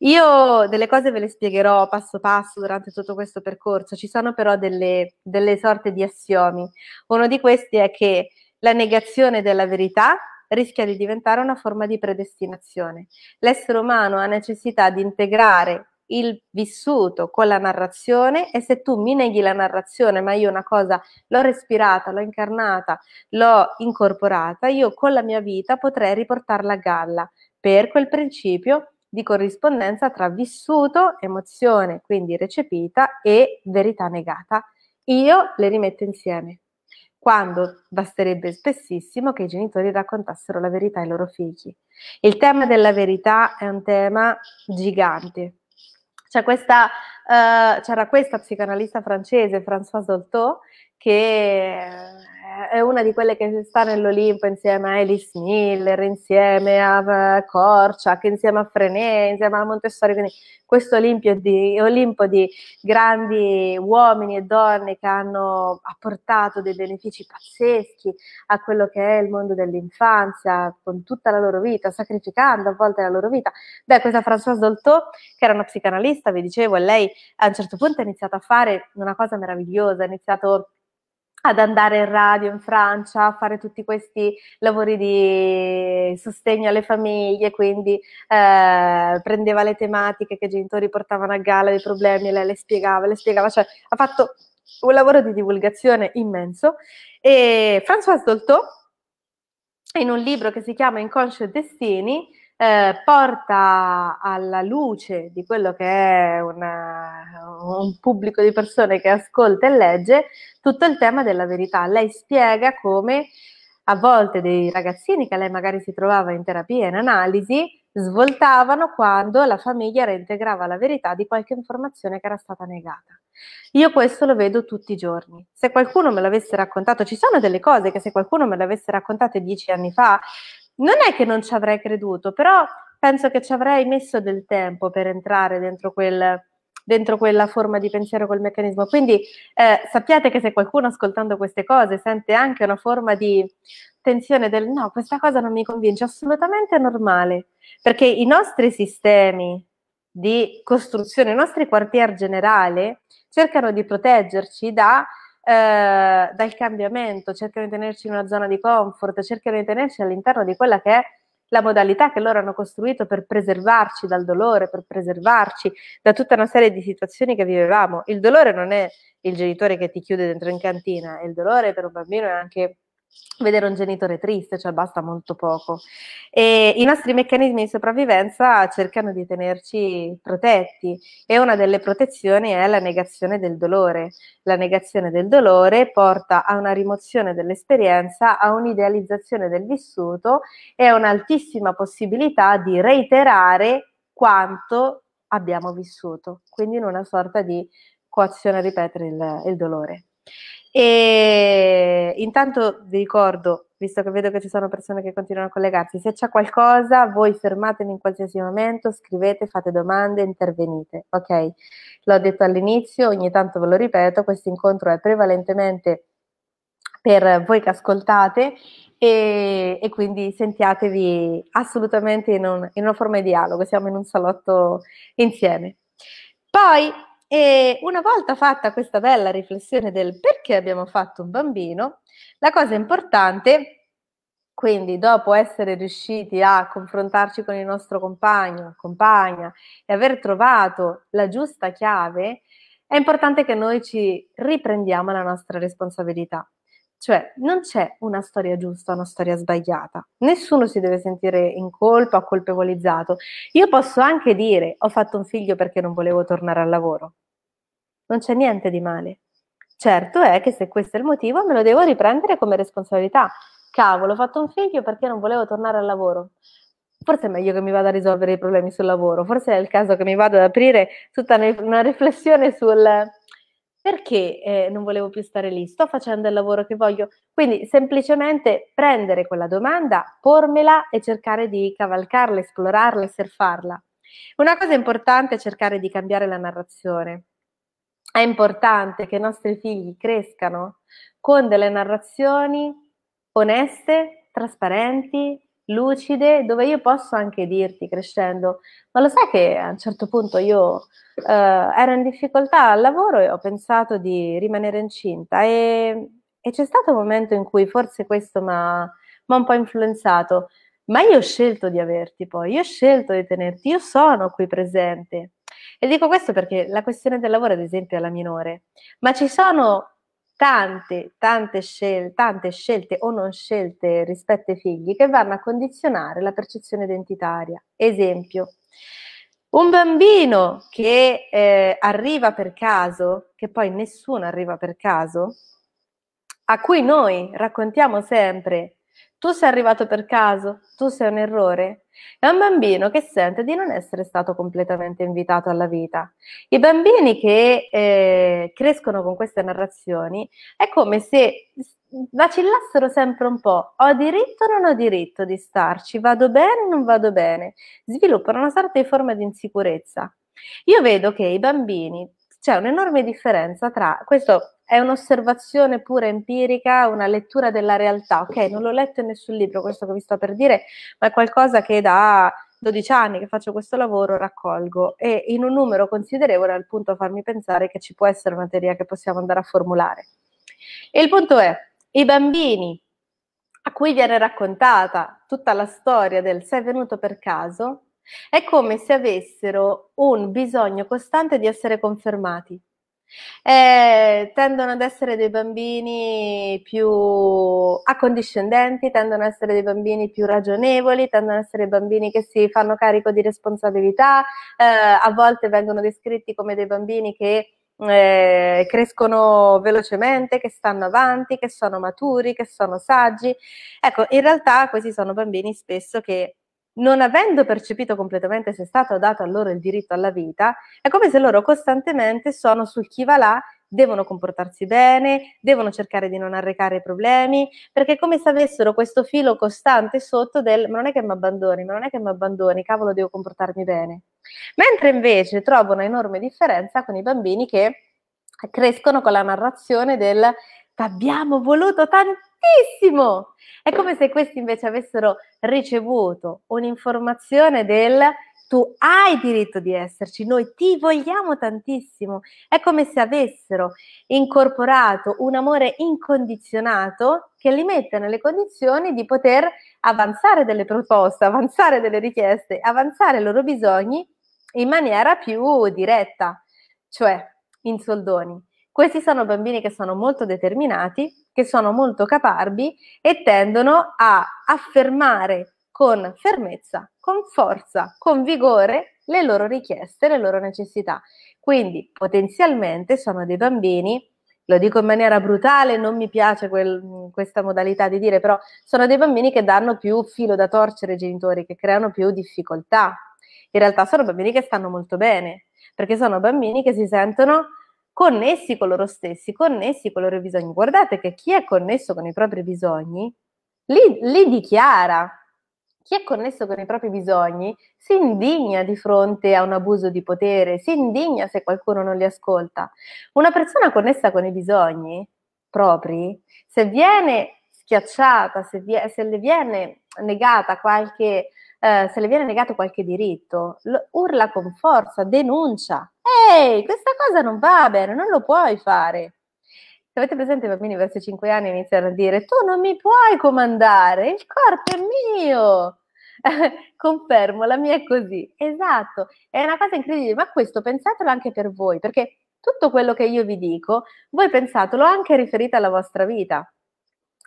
Io delle cose ve le spiegherò passo passo durante tutto questo percorso, ci sono però delle, delle sorte di assiomi. Uno di questi è che la negazione della verità rischia di diventare una forma di predestinazione. L'essere umano ha necessità di integrare il vissuto con la narrazione e se tu mi neghi la narrazione, ma io una cosa l'ho respirata, l'ho incarnata, l'ho incorporata, io con la mia vita potrei riportarla a galla per quel principio di corrispondenza tra vissuto, emozione quindi recepita e verità negata. Io le rimetto insieme. Quando basterebbe spessissimo che i genitori raccontassero la verità ai loro figli. Il tema della verità è un tema gigante, questa, uh, c'era questa psicanalista francese, François Zoltot, che è una di quelle che sta nell'Olimpo insieme a Alice Miller, insieme a eh, Korczak, insieme a Frenet, insieme a Montessori. Quindi questo Olimpo di, Olimpo di grandi uomini e donne che hanno apportato dei benefici pazzeschi a quello che è il mondo dell'infanzia, con tutta la loro vita, sacrificando a volte la loro vita. Beh, questa Françoise Dolto, che era una psicanalista, vi dicevo, e lei a un certo punto ha iniziato a fare una cosa meravigliosa, ha iniziato ad andare in radio in Francia a fare tutti questi lavori di sostegno alle famiglie, quindi eh, prendeva le tematiche che i genitori portavano a galla, dei problemi, lei le spiegava, le spiegava, cioè ha fatto un lavoro di divulgazione immenso. E Françoise Dolto, in un libro che si chiama Inconscio e Destini, eh, porta alla luce di quello che è una, un pubblico di persone che ascolta e legge tutto il tema della verità. Lei spiega come a volte dei ragazzini che lei magari si trovava in terapia, in analisi, svoltavano quando la famiglia reintegrava la verità di qualche informazione che era stata negata. Io questo lo vedo tutti i giorni. Se qualcuno me l'avesse raccontato, ci sono delle cose che se qualcuno me le avesse raccontate dieci anni fa, non è che non ci avrei creduto, però penso che ci avrei messo del tempo per entrare dentro, quel, dentro quella forma di pensiero, quel meccanismo. Quindi eh, sappiate che se qualcuno ascoltando queste cose sente anche una forma di tensione del no, questa cosa non mi convince, assolutamente normale, perché i nostri sistemi di costruzione, i nostri quartier generale cercano di proteggerci da eh, dal cambiamento, cercano di tenerci in una zona di comfort, cercano di tenerci all'interno di quella che è la modalità che loro hanno costruito per preservarci dal dolore, per preservarci da tutta una serie di situazioni che vivevamo. Il dolore non è il genitore che ti chiude dentro in cantina, il dolore per un bambino è anche vedere un genitore triste, cioè basta molto poco. E I nostri meccanismi di sopravvivenza cercano di tenerci protetti e una delle protezioni è la negazione del dolore. La negazione del dolore porta a una rimozione dell'esperienza, a un'idealizzazione del vissuto e a un'altissima possibilità di reiterare quanto abbiamo vissuto, quindi in una sorta di coazione a ripetere il, il dolore. E intanto vi ricordo, visto che vedo che ci sono persone che continuano a collegarsi, se c'è qualcosa voi fermatemi in qualsiasi momento, scrivete, fate domande, intervenite, ok? L'ho detto all'inizio, ogni tanto ve lo ripeto, questo incontro è prevalentemente per voi che ascoltate e, e quindi sentiatevi assolutamente in, un, in una forma di dialogo, siamo in un salotto insieme. Poi e una volta fatta questa bella riflessione del perché abbiamo fatto un bambino, la cosa importante, quindi dopo essere riusciti a confrontarci con il nostro compagno, compagna e aver trovato la giusta chiave, è importante che noi ci riprendiamo la nostra responsabilità. Cioè, non c'è una storia giusta, una storia sbagliata. Nessuno si deve sentire in colpa o colpevolizzato. Io posso anche dire ho fatto un figlio perché non volevo tornare al lavoro. Non c'è niente di male. Certo è che se questo è il motivo me lo devo riprendere come responsabilità. Cavolo, ho fatto un figlio perché non volevo tornare al lavoro forse è meglio che mi vada a risolvere i problemi sul lavoro, forse è il caso che mi vada ad aprire tutta una riflessione sul perché eh, non volevo più stare lì? Sto facendo il lavoro che voglio. Quindi semplicemente prendere quella domanda, pormela e cercare di cavalcarla, esplorarla, surfarla. Una cosa importante è cercare di cambiare la narrazione. È importante che i nostri figli crescano con delle narrazioni oneste, trasparenti, lucide, dove io posso anche dirti crescendo, ma lo sai che a un certo punto io eh, ero in difficoltà al lavoro e ho pensato di rimanere incinta e, e c'è stato un momento in cui forse questo mi ha un po' influenzato, ma io ho scelto di averti poi, io ho scelto di tenerti, io sono qui presente. E dico questo perché la questione del lavoro, ad esempio, è la minore, ma ci sono tante, tante, scel- tante scelte o non scelte rispetto ai figli che vanno a condizionare la percezione identitaria. Esempio, un bambino che eh, arriva per caso, che poi nessuno arriva per caso, a cui noi raccontiamo sempre, tu sei arrivato per caso, tu sei un errore, è un bambino che sente di non essere stato completamente invitato alla vita. I bambini che eh, crescono con queste narrazioni è come se vacillassero sempre un po', ho diritto o non ho diritto di starci, vado bene o non vado bene, sviluppano una sorta di forma di insicurezza. Io vedo che i bambini c'è un'enorme differenza tra questo è un'osservazione pura empirica, una lettura della realtà. Ok, non l'ho letto in nessun libro, questo che vi sto per dire, ma è qualcosa che da 12 anni che faccio questo lavoro raccolgo e in un numero considerevole al punto a farmi pensare che ci può essere una teoria che possiamo andare a formulare. E il punto è, i bambini a cui viene raccontata tutta la storia del sei venuto per caso, è come se avessero un bisogno costante di essere confermati. Eh, tendono ad essere dei bambini più accondiscendenti, tendono ad essere dei bambini più ragionevoli, tendono ad essere bambini che si fanno carico di responsabilità, eh, a volte vengono descritti come dei bambini che eh, crescono velocemente, che stanno avanti, che sono maturi, che sono saggi. Ecco, in realtà questi sono bambini spesso che non avendo percepito completamente se è stato dato a loro il diritto alla vita, è come se loro costantemente sono sul chi va là, devono comportarsi bene, devono cercare di non arrecare problemi, perché è come se avessero questo filo costante sotto del ma non è che mi abbandoni, ma non è che mi abbandoni, cavolo devo comportarmi bene. Mentre invece trovo una enorme differenza con i bambini che crescono con la narrazione del abbiamo voluto tantissimo tantissimo! È come se questi invece avessero ricevuto un'informazione del tu hai diritto di esserci, noi ti vogliamo tantissimo. È come se avessero incorporato un amore incondizionato che li mette nelle condizioni di poter avanzare delle proposte, avanzare delle richieste, avanzare i loro bisogni in maniera più diretta, cioè in soldoni. Questi sono bambini che sono molto determinati, che sono molto caparbi e tendono a affermare con fermezza, con forza, con vigore le loro richieste, le loro necessità. Quindi potenzialmente sono dei bambini, lo dico in maniera brutale, non mi piace quel, questa modalità di dire, però sono dei bambini che danno più filo da torcere ai genitori, che creano più difficoltà. In realtà sono bambini che stanno molto bene, perché sono bambini che si sentono connessi con loro stessi, connessi con i loro bisogni. Guardate che chi è connesso con i propri bisogni li, li dichiara. Chi è connesso con i propri bisogni si indigna di fronte a un abuso di potere, si indigna se qualcuno non li ascolta. Una persona connessa con i bisogni propri, se viene schiacciata, se, vie, se le viene negata qualche eh, se le viene negato qualche diritto, lo, urla con forza, denuncia. Ehi, questa cosa non va bene, non lo puoi fare. Se avete presente i bambini verso i 5 anni iniziano a dire tu non mi puoi comandare, il corpo è mio. Confermo, la mia è così. Esatto, è una cosa incredibile, ma questo pensatelo anche per voi, perché tutto quello che io vi dico, voi pensatelo anche riferito alla vostra vita.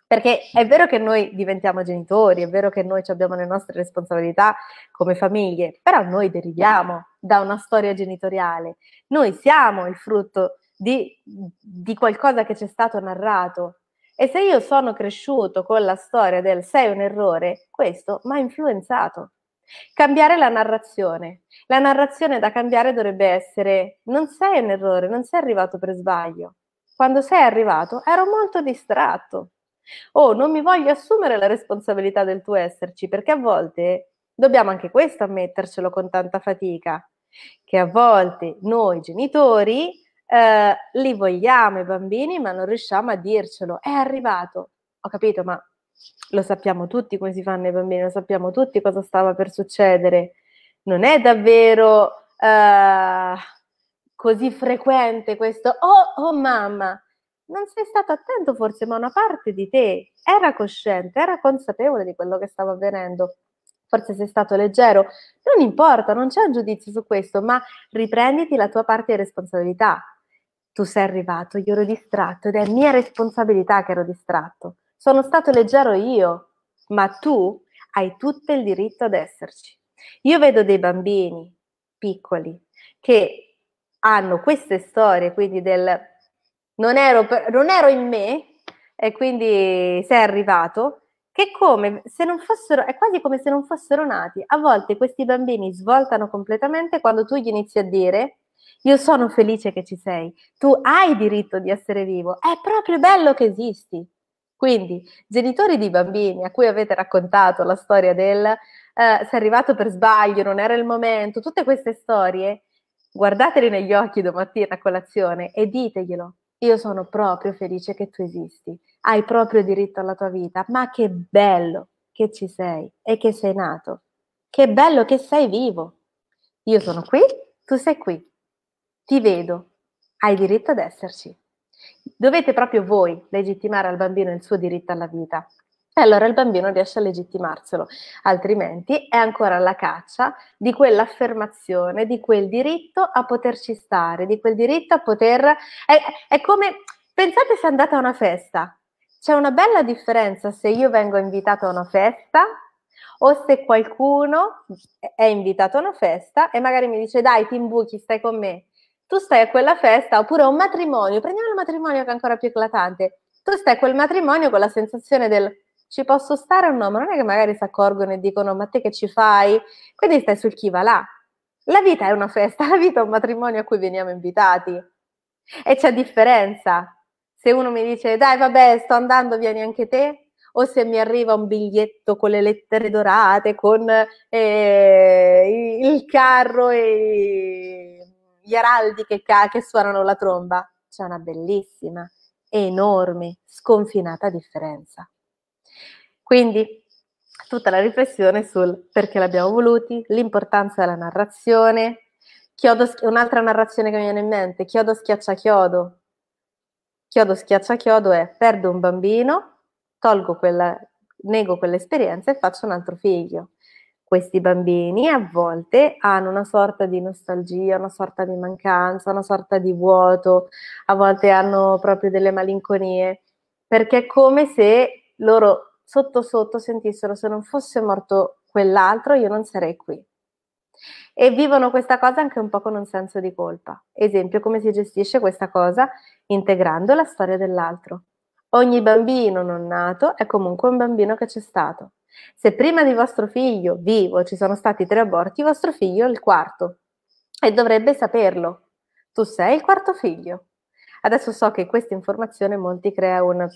Perché è vero che noi diventiamo genitori, è vero che noi abbiamo le nostre responsabilità come famiglie, però noi deriviamo da una storia genitoriale. Noi siamo il frutto di, di qualcosa che ci è stato narrato. E se io sono cresciuto con la storia del sei un errore, questo mi ha influenzato. Cambiare la narrazione. La narrazione da cambiare dovrebbe essere non sei un errore, non sei arrivato per sbaglio. Quando sei arrivato ero molto distratto, o oh, non mi voglio assumere la responsabilità del tuo esserci, perché a volte dobbiamo anche questo ammettercelo con tanta fatica, che a volte noi genitori eh, li vogliamo i bambini, ma non riusciamo a dircelo, è arrivato, ho capito, ma lo sappiamo tutti come si fanno i bambini, lo sappiamo tutti cosa stava per succedere, non è davvero eh, così frequente questo, oh, oh mamma, non sei stato attento forse, ma una parte di te era cosciente, era consapevole di quello che stava avvenendo. Forse sei stato leggero, non importa, non c'è un giudizio su questo, ma riprenditi la tua parte di responsabilità. Tu sei arrivato, io ero distratto ed è mia responsabilità che ero distratto. Sono stato leggero io, ma tu hai tutto il diritto ad esserci. Io vedo dei bambini piccoli che hanno queste storie, quindi del non ero, non ero in me e quindi sei arrivato, che come se non fossero, è quasi come se non fossero nati. A volte questi bambini svoltano completamente quando tu gli inizi a dire io sono felice che ci sei, tu hai diritto di essere vivo, è proprio bello che esisti. Quindi, genitori di bambini a cui avete raccontato la storia del eh, sei arrivato per sbaglio, non era il momento, tutte queste storie, guardateli negli occhi domattina a colazione e diteglielo, io sono proprio felice che tu esisti, hai proprio diritto alla tua vita, ma che bello che ci sei e che sei nato, che bello che sei vivo. Io sono qui, tu sei qui, ti vedo, hai diritto ad esserci. Dovete proprio voi legittimare al bambino il suo diritto alla vita, e allora il bambino riesce a legittimarselo, altrimenti è ancora alla caccia di quell'affermazione, di quel diritto a poterci stare, di quel diritto a poter... È, è come, pensate se andate a una festa, c'è una bella differenza se io vengo invitato a una festa o se qualcuno è invitato a una festa e magari mi dice dai ti imbuchi, stai con me, tu stai a quella festa oppure a un matrimonio, prendiamo il matrimonio che è ancora più eclatante, tu stai a quel matrimonio con la sensazione del ci posso stare o no? Ma non è che magari si accorgono e dicono ma te che ci fai? Quindi stai sul chi va là. La vita è una festa, la vita è un matrimonio a cui veniamo invitati. E c'è differenza. Se uno mi dice dai vabbè sto andando, vieni anche te, o se mi arriva un biglietto con le lettere dorate, con eh, il carro e gli araldi che, che suonano la tromba. C'è una bellissima, enorme, sconfinata differenza. Quindi tutta la riflessione sul perché l'abbiamo voluti, l'importanza della narrazione, chiodo, un'altra narrazione che mi viene in mente, chiodo schiaccia chiodo. Chiodo schiaccia chiodo è perdo un bambino, tolgo quella, nego quell'esperienza e faccio un altro figlio. Questi bambini a volte hanno una sorta di nostalgia, una sorta di mancanza, una sorta di vuoto, a volte hanno proprio delle malinconie, perché è come se loro sotto sotto sentissero se non fosse morto quell'altro io non sarei qui. E vivono questa cosa anche un po' con un senso di colpa. Esempio, come si gestisce questa cosa integrando la storia dell'altro. Ogni bambino non nato è comunque un bambino che c'è stato. Se prima di vostro figlio vivo ci sono stati tre aborti, vostro figlio è il quarto e dovrebbe saperlo. Tu sei il quarto figlio. Adesso so che questa informazione molti crea un,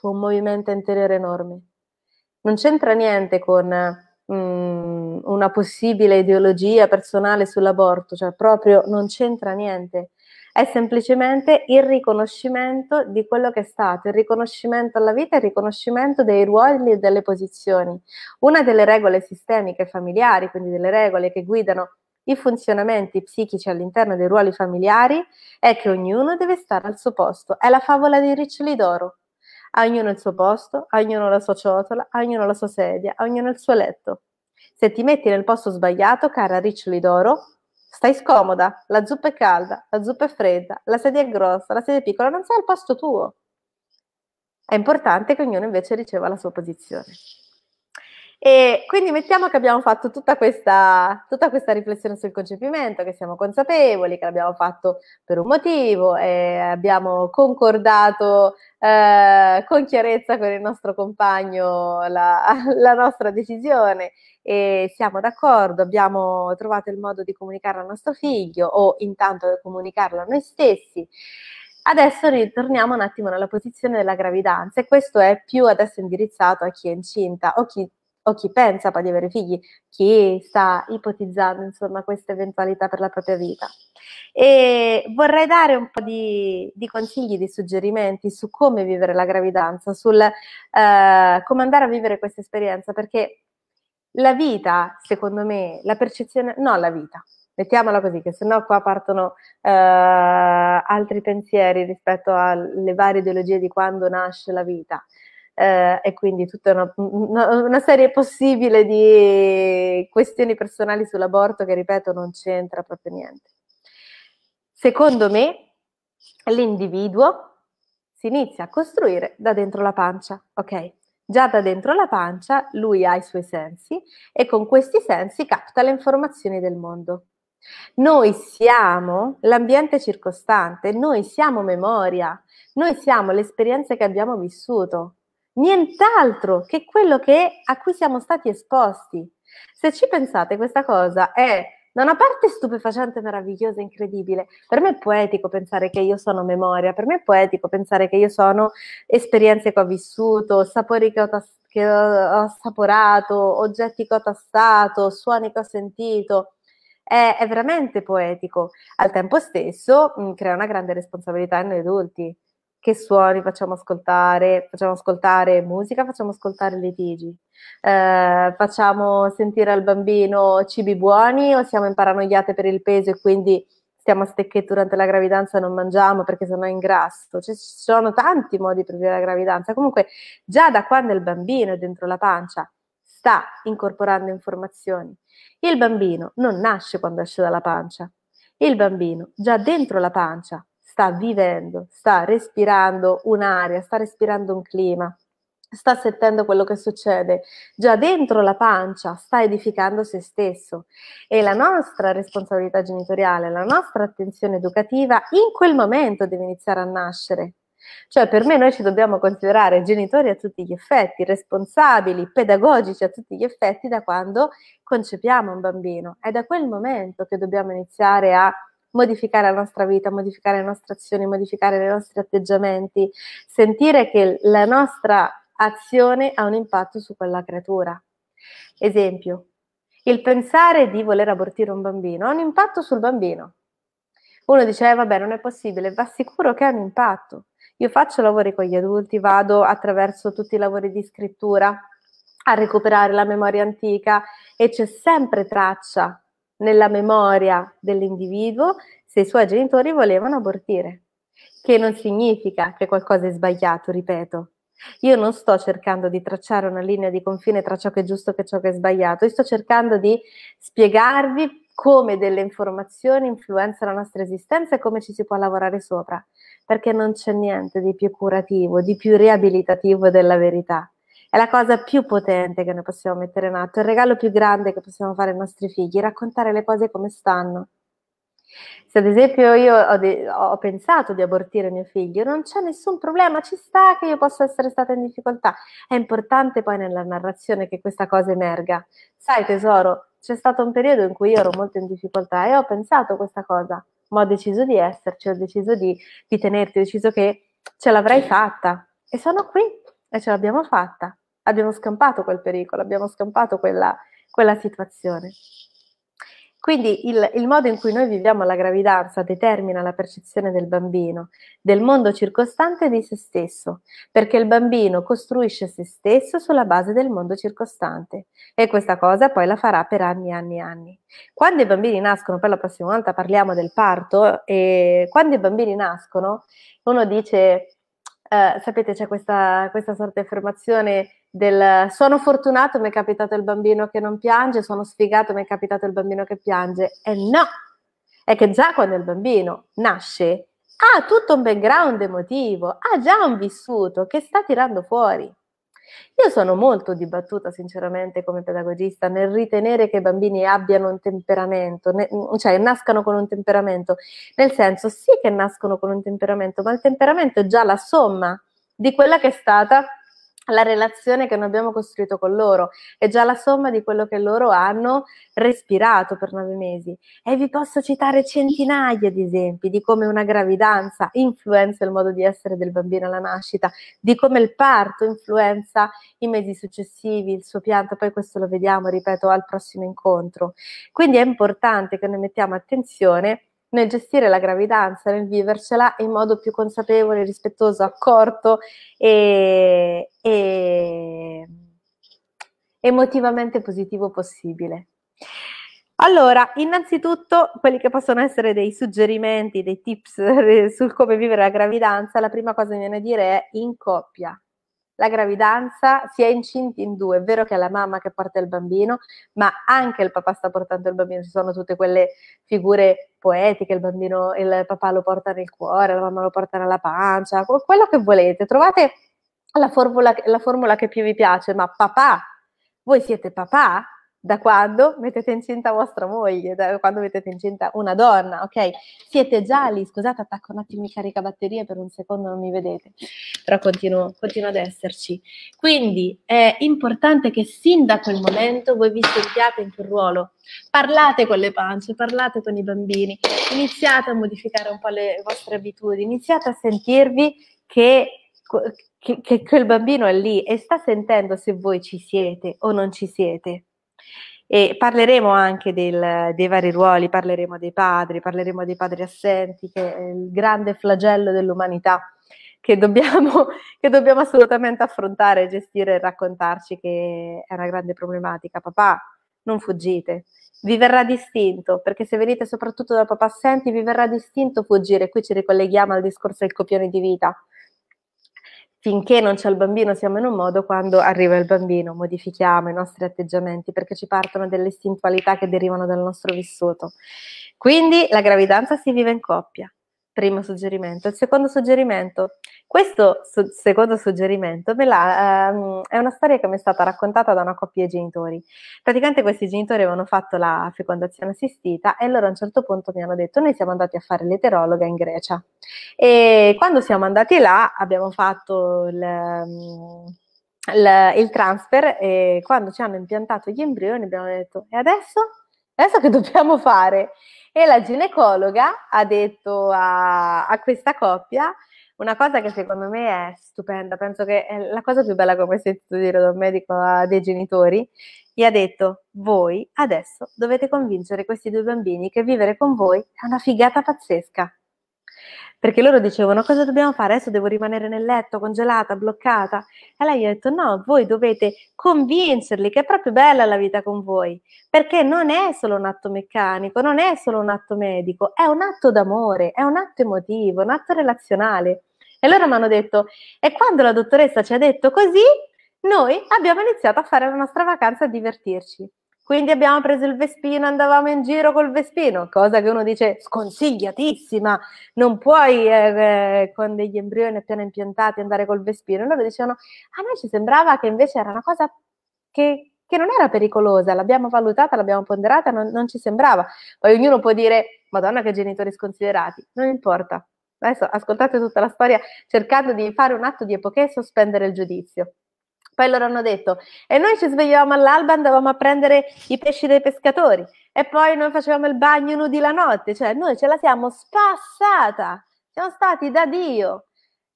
un movimento interiore enorme non c'entra niente con mh, mm, una possibile ideologia personale sull'aborto, cioè proprio non c'entra niente. È semplicemente il riconoscimento di quello che è stato, il riconoscimento alla vita, il riconoscimento dei ruoli e delle posizioni. Una delle regole sistemiche familiari, quindi delle regole che guidano i funzionamenti psichici all'interno dei ruoli familiari, è che ognuno deve stare al suo posto. È la favola di riccioli d'oro a ognuno il suo posto, a ognuno la sua ciotola, a ognuno la sua sedia, a ognuno il suo letto. Se ti metti nel posto sbagliato, cara riccioli d'oro, stai scomoda, la zuppa è calda, la zuppa è fredda, la sedia è grossa, la sedia è piccola, non sei al posto tuo. È importante che ognuno invece riceva la sua posizione. E quindi mettiamo che abbiamo fatto tutta questa, tutta questa, riflessione sul concepimento, che siamo consapevoli, che l'abbiamo fatto per un motivo, e abbiamo concordato eh, con chiarezza con il nostro compagno la, la, nostra decisione e siamo d'accordo, abbiamo trovato il modo di comunicarlo al nostro figlio o intanto di comunicarlo a noi stessi. Adesso ritorniamo un attimo nella posizione della gravidanza e questo è più adesso indirizzato a chi è incinta o chi o chi pensa di avere figli, chi sta ipotizzando insomma questa eventualità per la propria vita. E vorrei dare un po' di, di consigli, di suggerimenti su come vivere la gravidanza, sul eh, come andare a vivere questa esperienza, perché la vita, secondo me, la percezione, no la vita, mettiamola così, che sennò qua partono eh, altri pensieri rispetto alle varie ideologie di quando nasce la vita eh, e quindi tutta una, una, serie possibile di questioni personali sull'aborto che, ripeto, non c'entra proprio niente. Secondo me, l'individuo si inizia a costruire da dentro la pancia, ok? Già da dentro la pancia lui ha i suoi sensi e con questi sensi capta le informazioni del mondo. Noi siamo l'ambiente circostante, noi siamo memoria, noi siamo le esperienze che abbiamo vissuto nient'altro che quello che, a cui siamo stati esposti. Se ci pensate, questa cosa è da una parte stupefacente, meravigliosa, incredibile. Per me è poetico pensare che io sono memoria, per me è poetico pensare che io sono esperienze che ho vissuto, sapori che ho, tas- che ho assaporato, oggetti che ho tastato, suoni che ho sentito. È, è veramente poetico. Al tempo stesso mh, mm, crea una grande responsabilità in noi adulti, che suoni facciamo ascoltare, facciamo ascoltare musica, facciamo ascoltare litigi, eh, facciamo sentire al bambino cibi buoni o siamo in paranoiate per il peso e quindi stiamo a stecchetto durante la gravidanza e non mangiamo perché sennò ingrasso. Cioè, ci sono tanti modi per vivere la gravidanza. Comunque, già da quando il bambino è dentro la pancia sta incorporando informazioni. Il bambino non nasce quando esce dalla pancia. Il bambino già dentro la pancia sta vivendo, sta respirando un'aria, sta respirando un clima, sta sentendo quello che succede, già dentro la pancia sta edificando se stesso e la nostra responsabilità genitoriale, la nostra attenzione educativa in quel momento deve iniziare a nascere. Cioè per me noi ci dobbiamo considerare genitori a tutti gli effetti, responsabili, pedagogici a tutti gli effetti da quando concepiamo un bambino. È da quel momento che dobbiamo iniziare a modificare la nostra vita, modificare le nostre azioni, modificare i nostri atteggiamenti, sentire che la nostra azione ha un impatto su quella creatura. Esempio, il pensare di voler abortire un bambino ha un impatto sul bambino. Uno dice, eh, vabbè, non è possibile, va sicuro che ha un impatto. Io faccio lavori con gli adulti, vado attraverso tutti i lavori di scrittura a recuperare la memoria antica e c'è sempre traccia nella memoria dell'individuo se i suoi genitori volevano abortire, che non significa che qualcosa è sbagliato, ripeto. Io non sto cercando di tracciare una linea di confine tra ciò che è giusto e ciò che è sbagliato, io sto cercando di spiegarvi come delle informazioni influenzano la nostra esistenza e come ci si può lavorare sopra, perché non c'è niente di più curativo, di più riabilitativo della verità è la cosa più potente che noi possiamo mettere in atto, il regalo più grande che possiamo fare ai nostri figli, raccontare le cose come stanno. Se ad esempio io ho, de- ho, pensato di abortire mio figlio, non c'è nessun problema, ci sta che io possa essere stata in difficoltà. È importante poi nella narrazione che questa cosa emerga. Sai tesoro, c'è stato un periodo in cui io ero molto in difficoltà e ho pensato questa cosa, ma ho deciso di esserci, ho deciso di, di tenerti, ho deciso che ce l'avrei fatta e sono qui e ce l'abbiamo fatta abbiamo scampato quel pericolo, abbiamo scampato quella, quella situazione. Quindi il, il, modo in cui noi viviamo la gravidanza determina la percezione del bambino, del mondo circostante e di se stesso, perché il bambino costruisce se stesso sulla base del mondo circostante e questa cosa poi la farà per anni e anni e anni. Quando i bambini nascono, per la prossima volta parliamo del parto, e quando i bambini nascono uno dice, eh, sapete c'è questa, questa sorta di affermazione, del sono fortunato, mi è capitato il bambino che non piange, sono sfigato, mi è capitato il bambino che piange. E no, è che già quando il bambino nasce ha tutto un background emotivo, ha già un vissuto che sta tirando fuori. Io sono molto dibattuta, sinceramente, come pedagogista, nel ritenere che i bambini abbiano un temperamento, ne, cioè nascano con un temperamento. Nel senso, sì che nascono con un temperamento, ma il temperamento è già la somma di quella che è stata la relazione che noi abbiamo costruito con loro è già la somma di quello che loro hanno respirato per nove mesi. E vi posso citare centinaia di esempi di come una gravidanza influenza il modo di essere del bambino alla nascita, di come il parto influenza i mesi successivi, il suo pianto, poi questo lo vediamo, ripeto, al prossimo incontro. Quindi è importante che noi mettiamo attenzione nel gestire la gravidanza, nel vivercela in modo più consapevole, rispettoso, accorto e, e emotivamente positivo possibile. Allora, innanzitutto quelli che possono essere dei suggerimenti, dei tips sul come vivere la gravidanza, la prima cosa che viene a dire è in coppia, la gravidanza si è incinti in due, è vero che è la mamma che porta il bambino, ma anche il papà sta portando il bambino, ci sono tutte quelle figure poetiche, il bambino, il papà lo porta nel cuore, la mamma lo porta nella pancia, quello che volete, trovate la formula, la formula che più vi piace, ma papà, voi siete papà? da quando mettete incinta vostra moglie, da quando mettete incinta una donna, ok? Siete già lì, scusate, attacco un attimo i caricabatterie per un secondo, non mi vedete, però continuo, continuo ad esserci. Quindi è importante che sin da quel momento voi vi sentiate in quel ruolo, parlate con le pance, parlate con i bambini, iniziate a modificare un po' le vostre abitudini, iniziate a sentirvi che che, che quel bambino è lì e sta sentendo se voi ci siete o non ci siete, e parleremo anche del, dei vari ruoli, parleremo dei padri, parleremo dei padri assenti, che è il grande flagello dell'umanità che dobbiamo, che dobbiamo assolutamente affrontare, gestire e raccontarci che è una grande problematica. Papà, non fuggite, vi verrà distinto, perché se venite soprattutto da papà assenti vi verrà distinto fuggire, qui ci ricolleghiamo al discorso del copione di vita, finché non c'è il bambino siamo in un modo, quando arriva il bambino modifichiamo i nostri atteggiamenti perché ci partono delle istintualità che derivano dal nostro vissuto. Quindi la gravidanza si vive in coppia, primo suggerimento. Il secondo suggerimento, questo su- secondo suggerimento la, ehm, è una storia che mi è stata raccontata da una coppia di genitori. Praticamente questi genitori avevano fatto la fecondazione assistita e loro a un certo punto mi hanno detto noi siamo andati a fare l'eterologa in Grecia e quando siamo andati là abbiamo fatto il... Ehm, il, il transfer e quando ci hanno impiantato gli embrioni abbiamo detto e adesso? Adesso che dobbiamo fare? E la ginecologa ha detto a, a questa coppia una cosa che secondo me è stupenda, penso che è la cosa più bella che ho mai sentito dire da un medico a dei genitori, gli ha detto, voi adesso dovete convincere questi due bambini che vivere con voi è una figata pazzesca. Perché loro dicevano cosa dobbiamo fare? Adesso devo rimanere nel letto congelata, bloccata. E lei ha detto no, voi dovete convincerli che è proprio bella la vita con voi, perché non è solo un atto meccanico, non è solo un atto medico, è un atto d'amore, è un atto emotivo, un atto relazionale. E loro mi hanno detto, e quando la dottoressa ci ha detto così, noi abbiamo iniziato a fare la nostra vacanza a divertirci. Quindi abbiamo preso il Vespino, andavamo in giro col Vespino, cosa che uno dice sconsigliatissima, non puoi eh, eh, con degli embrioni appena impiantati andare col Vespino. E loro dicevano, a noi ci sembrava che invece era una cosa che, che non era pericolosa, l'abbiamo valutata, l'abbiamo ponderata, non, non ci sembrava. Poi ognuno può dire, madonna che genitori sconsiderati, non importa. Adesso ascoltate tutta la storia cercando di fare un atto di epoche e sospendere il giudizio poi loro hanno detto, e noi ci svegliavamo all'alba, andavamo a prendere i pesci dei pescatori e poi noi facevamo il bagno nudi la notte, cioè noi ce la siamo spassata, siamo stati da Dio.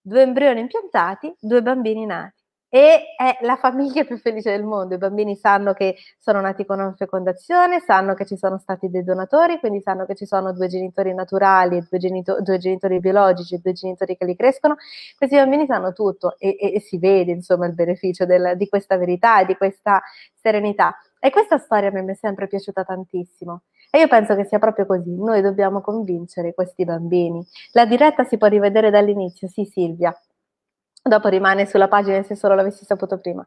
Due embrioni impiantati, due bambini nati e è la famiglia più felice del mondo. I bambini sanno che sono nati con una fecondazione, sanno che ci sono stati dei donatori, quindi sanno che ci sono due genitori naturali, due, genito- due genitori biologici, due genitori che li crescono. Questi bambini sanno tutto e, e, si vede insomma il beneficio del, di questa verità e di questa serenità. E questa storia mi è sempre piaciuta tantissimo. E io penso che sia proprio così. Noi dobbiamo convincere questi bambini. La diretta si può rivedere dall'inizio, sì Silvia, dopo rimane sulla pagina se solo l'avessi saputo prima.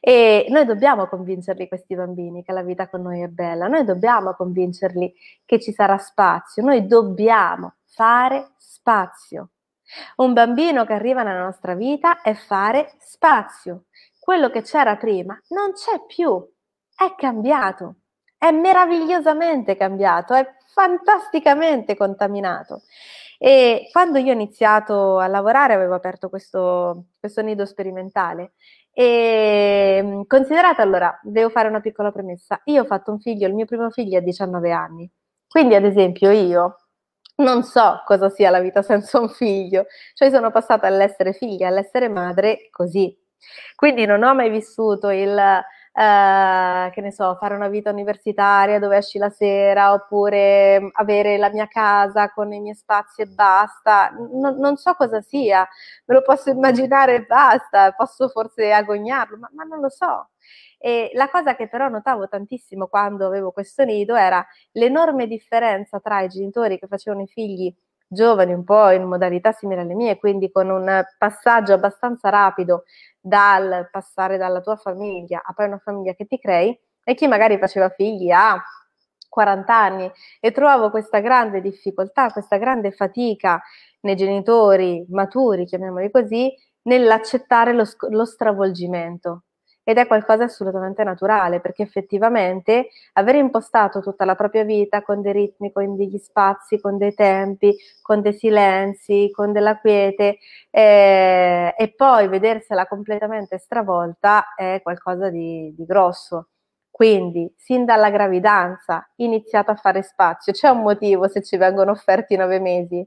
E noi dobbiamo convincerli questi bambini che la vita con noi è bella, noi dobbiamo convincerli che ci sarà spazio, noi dobbiamo fare spazio. Un bambino che arriva nella nostra vita è fare spazio. Quello che c'era prima non c'è più, è cambiato, è meravigliosamente cambiato, è fantasticamente contaminato. E quando io ho iniziato a lavorare avevo aperto questo, questo nido sperimentale. E ehm, considerate allora, devo fare una piccola premessa. Io ho fatto un figlio, il mio primo figlio a 19 anni. Quindi, ad esempio, io non so cosa sia la vita senza un figlio, cioè sono passata all'essere figlia, all'essere madre così. Quindi non ho mai vissuto il eh, che ne so, fare una vita universitaria dove esci la sera oppure mm, avere la mia casa con i miei spazi e basta, non, non so cosa sia, me lo posso immaginare e basta, posso forse agognarlo, ma, ma non lo so. E la cosa che però notavo tantissimo quando avevo questo nido era l'enorme differenza tra i genitori che facevano i figli giovani, un po' in modalità simile alle mie, quindi con un passaggio abbastanza rapido dal passare dalla tua famiglia a poi una famiglia che ti crei, e chi magari faceva figli a 40 anni e trovo questa grande difficoltà, questa grande fatica nei genitori maturi, chiamiamoli così, nell'accettare lo, lo stravolgimento, ed è qualcosa assolutamente naturale perché effettivamente aver impostato tutta la propria vita con dei ritmi, con degli spazi, con dei tempi, con dei silenzi, con della quiete eh, e poi vedersela completamente stravolta è qualcosa di, di grosso. Quindi, sin dalla gravidanza, iniziate a fare spazio. C'è un motivo se ci vengono offerti nove mesi.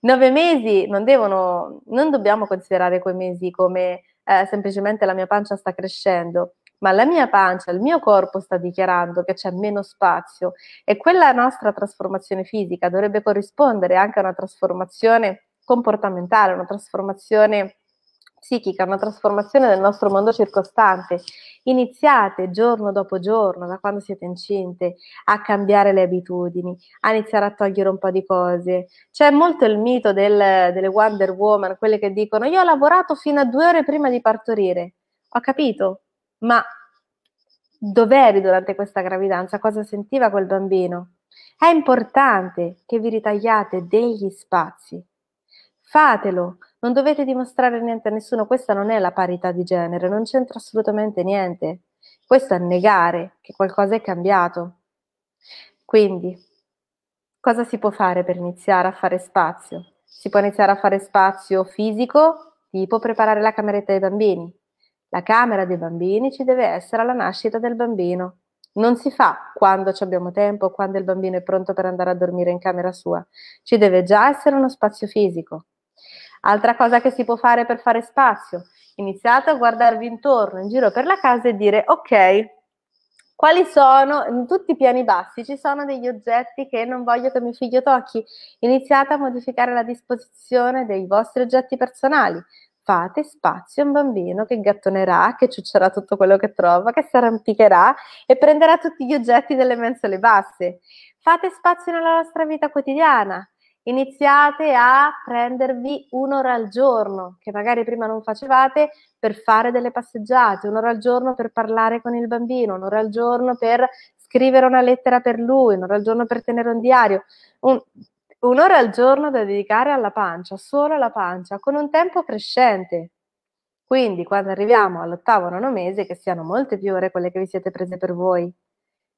Nove mesi non devono, non dobbiamo considerare quei mesi come eh, semplicemente la mia pancia sta crescendo, ma la mia pancia, il mio corpo sta dichiarando che c'è meno spazio e quella nostra trasformazione fisica dovrebbe corrispondere anche a una trasformazione comportamentale, una trasformazione psichica, una trasformazione del nostro mondo circostante. Iniziate giorno dopo giorno, da quando siete incinte, a cambiare le abitudini, a iniziare a togliere un po' di cose. C'è molto il mito del, delle Wonder Woman, quelle che dicono io ho lavorato fino a due ore prima di partorire. Ho capito, ma dov'eri durante questa gravidanza? Cosa sentiva quel bambino? È importante che vi ritagliate degli spazi. Fatelo, non dovete dimostrare niente a nessuno, questa non è la parità di genere, non c'entra assolutamente niente. Questo è negare che qualcosa è cambiato. Quindi, cosa si può fare per iniziare a fare spazio? Si può iniziare a fare spazio fisico, tipo preparare la cameretta dei bambini. La camera dei bambini ci deve essere alla nascita del bambino. Non si fa quando abbiamo tempo, quando il bambino è pronto per andare a dormire in camera sua. Ci deve già essere uno spazio fisico. Altra cosa che si può fare per fare spazio, iniziate a guardarvi intorno, in giro per la casa e dire ok, quali sono, in tutti i piani bassi ci sono degli oggetti che non voglio che mio figlio tocchi, iniziate a modificare la disposizione dei vostri oggetti personali, fate spazio a un bambino che gattonerà, che ciuccerà tutto quello che trova, che si arrampicherà e prenderà tutti gli oggetti delle mensole basse. Fate spazio nella vostra vita quotidiana, iniziate a prendervi un'ora al giorno, che magari prima non facevate, per fare delle passeggiate, un'ora al giorno per parlare con il bambino, un'ora al giorno per scrivere una lettera per lui, un'ora al giorno per tenere un diario. Un, un'ora al giorno da dedicare alla pancia, solo alla pancia, con un tempo crescente. Quindi quando arriviamo all'ottavo nono mese, che siano molte più ore quelle che vi siete prese per voi.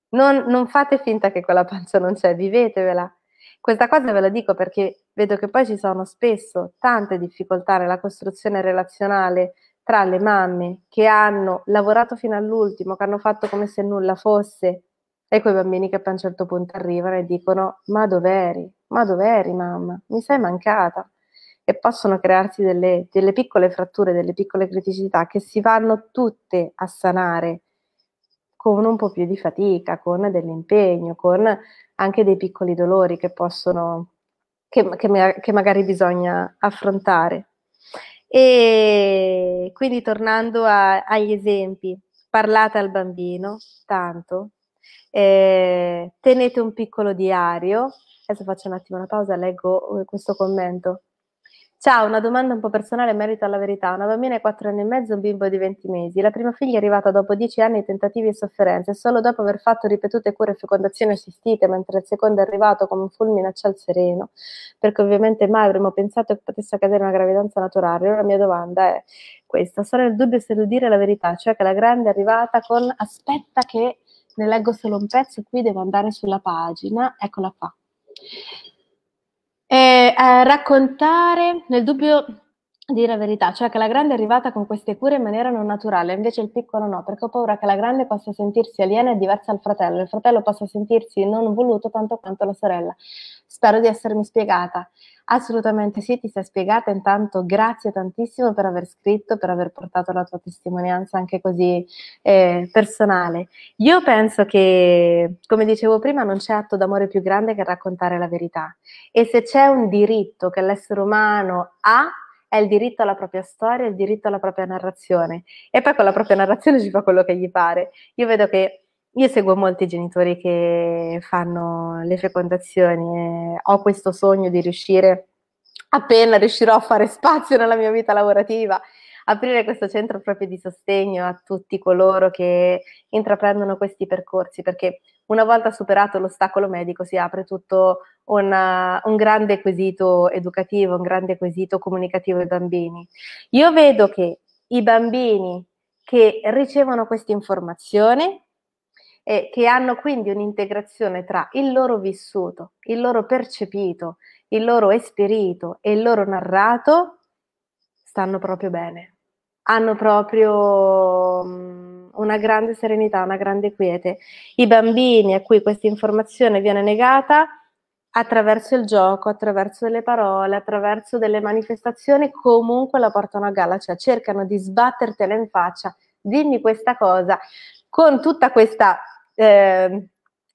Non, non fate finta che quella pancia non c'è, vivetevela questa cosa ve la dico perché vedo che poi ci sono spesso tante difficoltà nella costruzione relazionale tra le mamme che hanno lavorato fino all'ultimo, che hanno fatto come se nulla fosse, e quei bambini che poi a un certo punto arrivano e dicono ma dov'eri? Ma dov'eri mamma? Mi sei mancata? E possono crearsi delle, delle piccole fratture, delle piccole criticità che si vanno tutte a sanare con un po' più di fatica, con dell'impegno, con anche dei piccoli dolori che possono, che, che, che magari bisogna affrontare. E quindi tornando a, agli esempi, parlate al bambino tanto, eh, tenete un piccolo diario. Adesso faccio un attimo una pausa, leggo eh, questo commento. Ciao, una domanda un po' personale in merito alla verità. Una bambina di 4 anni e mezzo, un bimbo di 20 mesi. La prima figlia è arrivata dopo 10 anni di tentativi e sofferenze, solo dopo aver fatto ripetute cure e fecondazioni assistite, mentre il secondo è arrivato come un fulmine a ciel sereno, perché ovviamente mai avremmo pensato che potesse accadere una gravidanza naturale. Allora la mia domanda è questa. Sono nel dubbio se devo dire la verità, cioè che la grande è arrivata con aspetta che ne leggo solo un pezzo, qui devo andare sulla pagina, eccola qua. E eh, raccontare, nel dubbio dire la verità, cioè che la grande è arrivata con queste cure in maniera non naturale, invece il piccolo no, perché ho paura che la grande possa sentirsi aliena e diversa dal fratello, il fratello possa sentirsi non voluto tanto quanto la sorella. Spero di essermi spiegata. Assolutamente sì, ti sei spiegata. Intanto grazie tantissimo per aver scritto, per aver portato la tua testimonianza anche così eh, personale. Io penso che, come dicevo prima, non c'è atto d'amore più grande che raccontare la verità. E se c'è un diritto che l'essere umano ha, è il diritto alla propria storia, il diritto alla propria narrazione. E poi con la propria narrazione ci fa quello che gli pare. Io vedo che io seguo molti genitori che fanno le fecondazioni, e ho questo sogno di riuscire, appena riuscirò a fare spazio nella mia vita lavorativa, aprire questo centro proprio di sostegno a tutti coloro che intraprendono questi percorsi, perché una volta superato l'ostacolo medico si apre tutto una, un grande quesito educativo, un grande quesito comunicativo ai bambini. Io vedo che i bambini che ricevono questa informazione e che hanno quindi un'integrazione tra il loro vissuto, il loro percepito, il loro esperito e il loro narrato, stanno proprio bene. Hanno proprio mm, una grande serenità, una grande quiete. I bambini a cui questa informazione viene negata attraverso il gioco, attraverso delle parole, attraverso delle manifestazioni, comunque la portano a galla, cioè cercano di sbattertela in faccia, dimmi questa cosa, con tutta questa Ehm,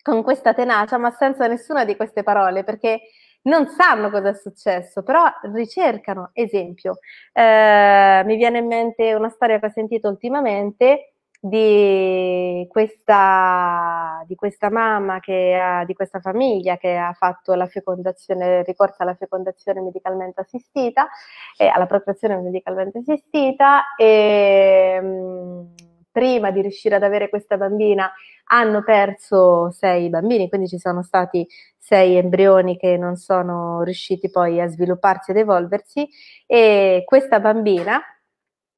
con questa tenacia, ma senza nessuna di queste parole, perché non sanno cosa è successo, però ricercano. Esempio, eh, mi viene in mente una storia che ho sentito ultimamente di questa, di questa mamma, ha, di questa famiglia che ha fatto la fecondazione, ricorsa alla fecondazione medicalmente assistita, eh, alla procreazione medicalmente assistita e... Ehm, Mh, prima di riuscire ad avere questa bambina hanno perso sei bambini, quindi ci sono stati sei embrioni che non sono riusciti poi a svilupparsi ed evolversi e questa bambina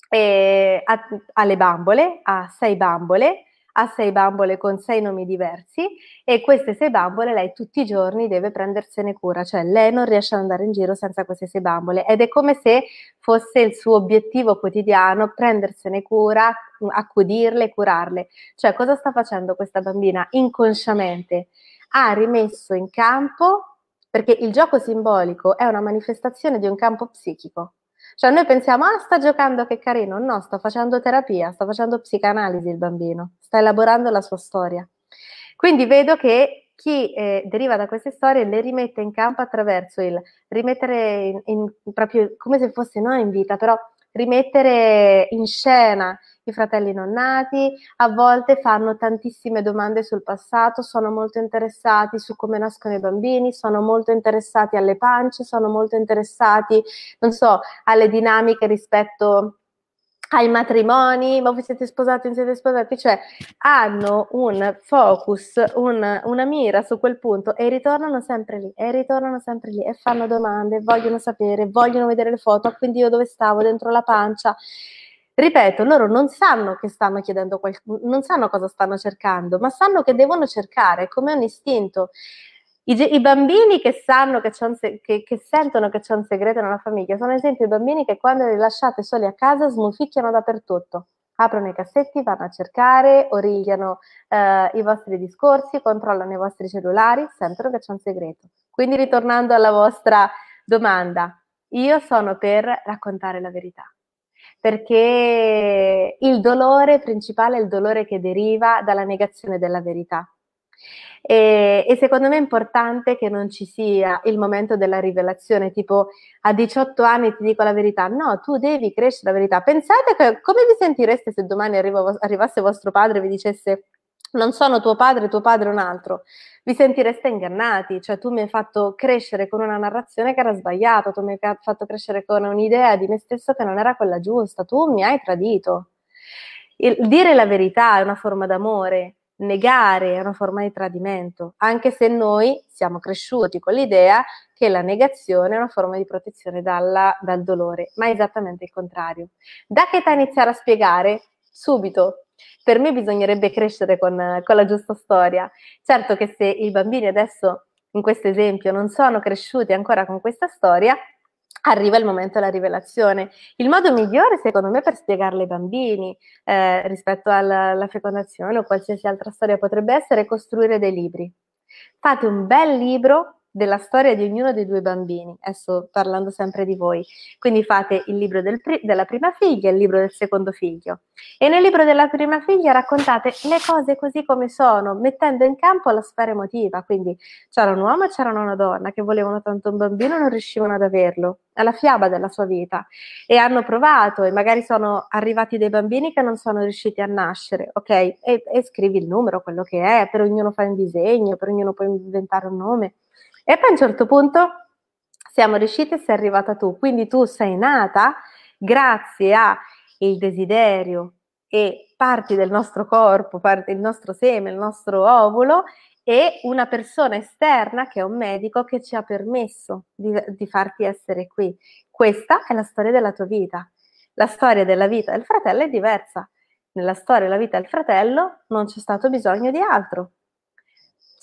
eh, ha, ha le bambole, ha sei bambole ha sei bambole con sei nomi diversi e queste sei bambole lei tutti i giorni deve prendersene cura, cioè lei non riesce ad andare in giro senza queste sei bambole ed è come se fosse il suo obiettivo quotidiano prendersene cura, accudirle, curarle. Cioè cosa sta facendo questa bambina? Inconsciamente ha rimesso in campo, perché il gioco simbolico è una manifestazione di un campo psichico cioè noi pensiamo, ah sta giocando che carino, no, sta facendo terapia, sta facendo psicanalisi il bambino, sta elaborando la sua storia. Quindi vedo che chi eh, deriva da queste storie le rimette in campo attraverso il rimettere in, in, proprio come se fosse no, in vita, però rimettere in scena i fratelli non nati, a volte fanno tantissime domande sul passato, sono molto interessati su come nascono i bambini, sono molto interessati alle pance, sono molto interessati, non so, alle dinamiche rispetto ai matrimoni, ma voi siete sposati, non siete sposati, cioè hanno un focus, un, una mira su quel punto e ritornano sempre lì, e ritornano sempre lì, e fanno domande, vogliono sapere, vogliono vedere le foto, ah, quindi io dove stavo, dentro la pancia. Ripeto, loro non sanno che stanno chiedendo qualcuno, non sanno cosa stanno cercando, ma sanno che devono cercare, come un istinto. I, I, bambini che sanno che, un, che, che sentono che c'è un segreto nella famiglia sono ad esempio i bambini che quando li lasciate soli a casa smulficchiano dappertutto, aprono i cassetti, vanno a cercare, origliano eh, i vostri discorsi, controllano i vostri cellulari, sentono che c'è un segreto. Quindi ritornando alla vostra domanda, io sono per raccontare la verità, perché il dolore principale è il dolore che deriva dalla negazione della verità e, e, secondo me è importante che non ci sia il momento della rivelazione, tipo a 18 anni ti dico la verità, no, tu devi crescere la verità. Pensate che, come vi sentireste se domani arrivo, arrivasse vostro padre e vi dicesse non sono tuo padre, tuo padre è un altro. Vi sentireste ingannati, cioè tu mi hai fatto crescere con una narrazione che era sbagliata, tu mi hai fatto crescere con un'idea di me stesso che non era quella giusta, tu mi hai tradito. Il, dire la verità è una forma d'amore, negare è una forma di tradimento, anche se noi siamo cresciuti con l'idea che la negazione è una forma di protezione dalla, dal dolore, ma è esattamente il contrario. Da che età iniziare a spiegare? Subito. Per me bisognerebbe crescere con, con la giusta storia. Certo che se i bambini adesso in questo esempio non sono cresciuti ancora con questa storia, arriva il momento della rivelazione. Il modo migliore, secondo me, per spiegarlo ai bambini eh, rispetto alla, alla fecondazione o qualsiasi altra storia potrebbe essere costruire dei libri. Fate un bel libro della storia di ognuno dei due bambini, adesso parlando sempre di voi. Quindi fate il libro del pri- della prima figlia e il libro del secondo figlio. E nel libro della prima figlia raccontate le cose così come sono, mettendo in campo la sfera emotiva. Quindi c'era un uomo e c'era una donna che volevano tanto un bambino e non riuscivano ad averlo, alla fiaba della sua vita. E hanno provato e magari sono arrivati dei bambini che non sono riusciti a nascere, ok? E, e scrivi il numero, quello che è, per ognuno fai un disegno, per ognuno puoi inventare un nome. E poi a un certo punto siamo riusciti e sei arrivata tu. Quindi tu sei nata grazie al desiderio e parti del nostro corpo, parte, il nostro seme, il nostro ovulo e una persona esterna che è un medico che ci ha permesso di, di farti essere qui. Questa è la storia della tua vita. La storia della vita del fratello è diversa nella storia della vita del fratello non c'è stato bisogno di altro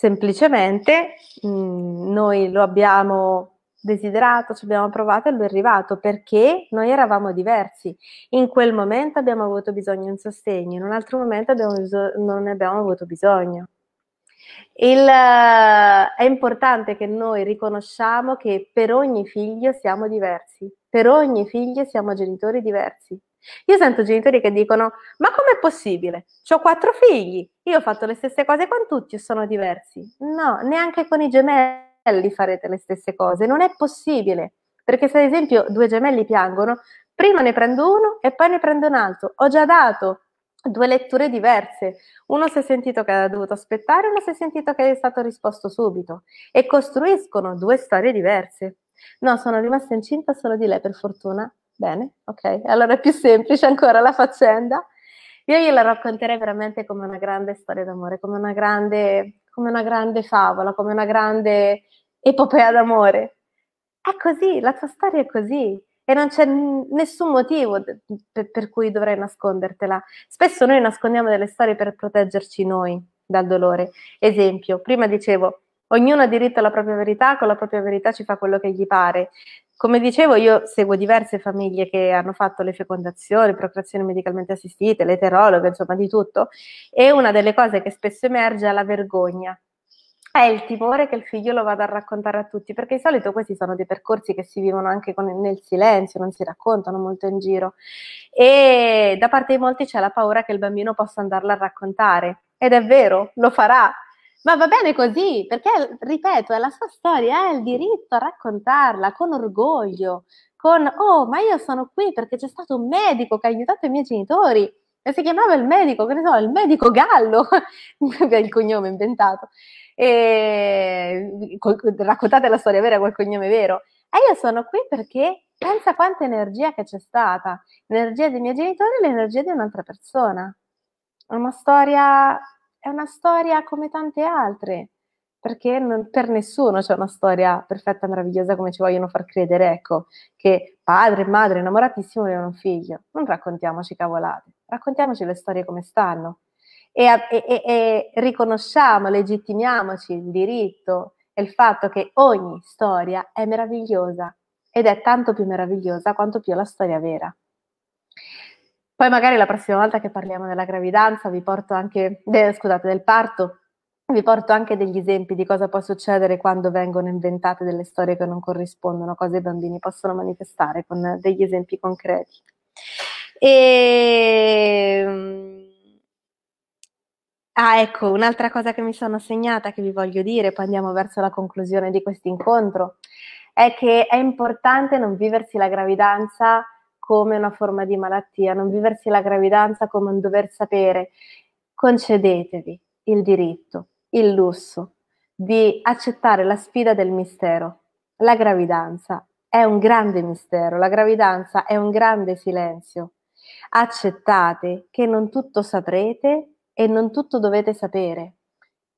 semplicemente mh, mm, noi lo abbiamo desiderato, ci abbiamo provato e lui è arrivato perché noi eravamo diversi. In quel momento abbiamo avuto bisogno di un sostegno, in un altro momento abbiamo bisog- non ne abbiamo avuto bisogno. Il, è importante che noi riconosciamo che per ogni figlio siamo diversi, per ogni figlio siamo genitori diversi. Io sento genitori che dicono: Ma com'è possibile? Ho quattro figli, io ho fatto le stesse cose con tutti e sono diversi. No, neanche con i gemelli farete le stesse cose, non è possibile. Perché se ad esempio due gemelli piangono, prima ne prendo uno e poi ne prendo un altro. Ho già dato due letture diverse. Uno si è sentito che ha dovuto aspettare, uno si è sentito che è stato risposto subito. E costruiscono due storie diverse. No, sono rimasta incinta solo di lei, per fortuna. Bene, ok. Allora è più semplice ancora la faccenda. Io gliela racconterei veramente come una grande storia d'amore, come una grande, come una grande favola, come una grande epopea d'amore. È così, la tua storia è così e non c'è nessun motivo per, per cui dovrai nascondertela. Spesso noi nascondiamo delle storie per proteggerci noi dal dolore. Esempio, prima dicevo, Ognuno ha diritto alla propria verità, con la propria verità ci fa quello che gli pare. Come dicevo, io seguo diverse famiglie che hanno fatto le fecondazioni, procreazioni medicalmente assistite, l'eterologa, insomma di tutto, e una delle cose che spesso emerge è la vergogna. È il timore che il figlio lo vada a raccontare a tutti, perché di solito questi sono dei percorsi che si vivono anche con, nel silenzio, non si raccontano molto in giro. E da parte di molti c'è la paura che il bambino possa andarlo a raccontare. Ed è vero, lo farà, ma va bene così, perché, ripeto, è la sua storia, ha il diritto a raccontarla con orgoglio, con, oh, ma io sono qui perché c'è stato un medico che ha aiutato i miei genitori. E si chiamava il medico, che ne so, il medico Gallo, il cognome inventato. E, raccontate la storia vera col cognome vero. E io sono qui perché pensa quanta energia che c'è stata, l'energia dei miei genitori e l'energia di un'altra persona. È una storia è una storia come tante altre, perché non, per nessuno c'è una storia perfetta, meravigliosa come ci vogliono far credere, ecco, che padre e madre innamoratissimi avevano un figlio. Non raccontiamoci cavolate, raccontiamoci le storie come stanno e, e, e riconosciamo, legittimiamoci il diritto e il fatto che ogni storia è meravigliosa ed è tanto più meravigliosa quanto più è la storia vera. Poi magari la prossima volta che parliamo della gravidanza vi porto anche, de, scusate, del parto, vi porto anche degli esempi di cosa può succedere quando vengono inventate delle storie che non corrispondono, cosa i bambini possono manifestare con degli esempi concreti. E... Ehm, ah, ecco, un'altra cosa che mi sono segnata, che vi voglio dire, poi andiamo verso la conclusione di questo incontro, è che è importante non viversi la gravidanza come una forma di malattia, non viversi la gravidanza come un dover sapere. Concedetevi il diritto, il lusso di accettare la sfida del mistero. La gravidanza è un grande mistero, la gravidanza è un grande silenzio. Accettate che non tutto saprete e non tutto dovete sapere.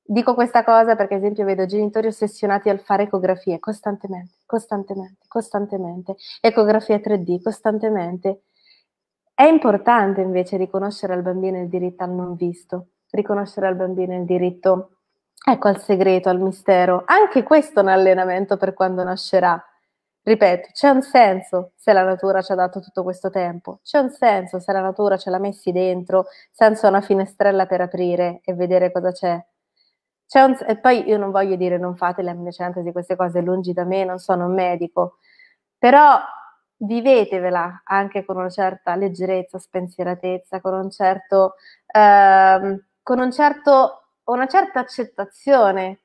Dico questa cosa perché, ad esempio, vedo genitori ossessionati al fare ecografie costantemente, costantemente, costantemente, ecografia 3D costantemente. È importante invece riconoscere al bambino il diritto al non visto, riconoscere al bambino il diritto, ecco, al segreto, al mistero. Anche questo è un allenamento per quando nascerà. Ripeto, c'è un senso se la natura ci ha dato tutto questo tempo, c'è un senso se la natura ce l'ha messi dentro senza una finestrella per aprire e vedere cosa c'è un, e poi io non voglio dire non fate la di queste cose lungi da me, non sono un medico, però vivetevela anche con una certa leggerezza, spensieratezza, con, un certo, ehm, con un certo, una certa accettazione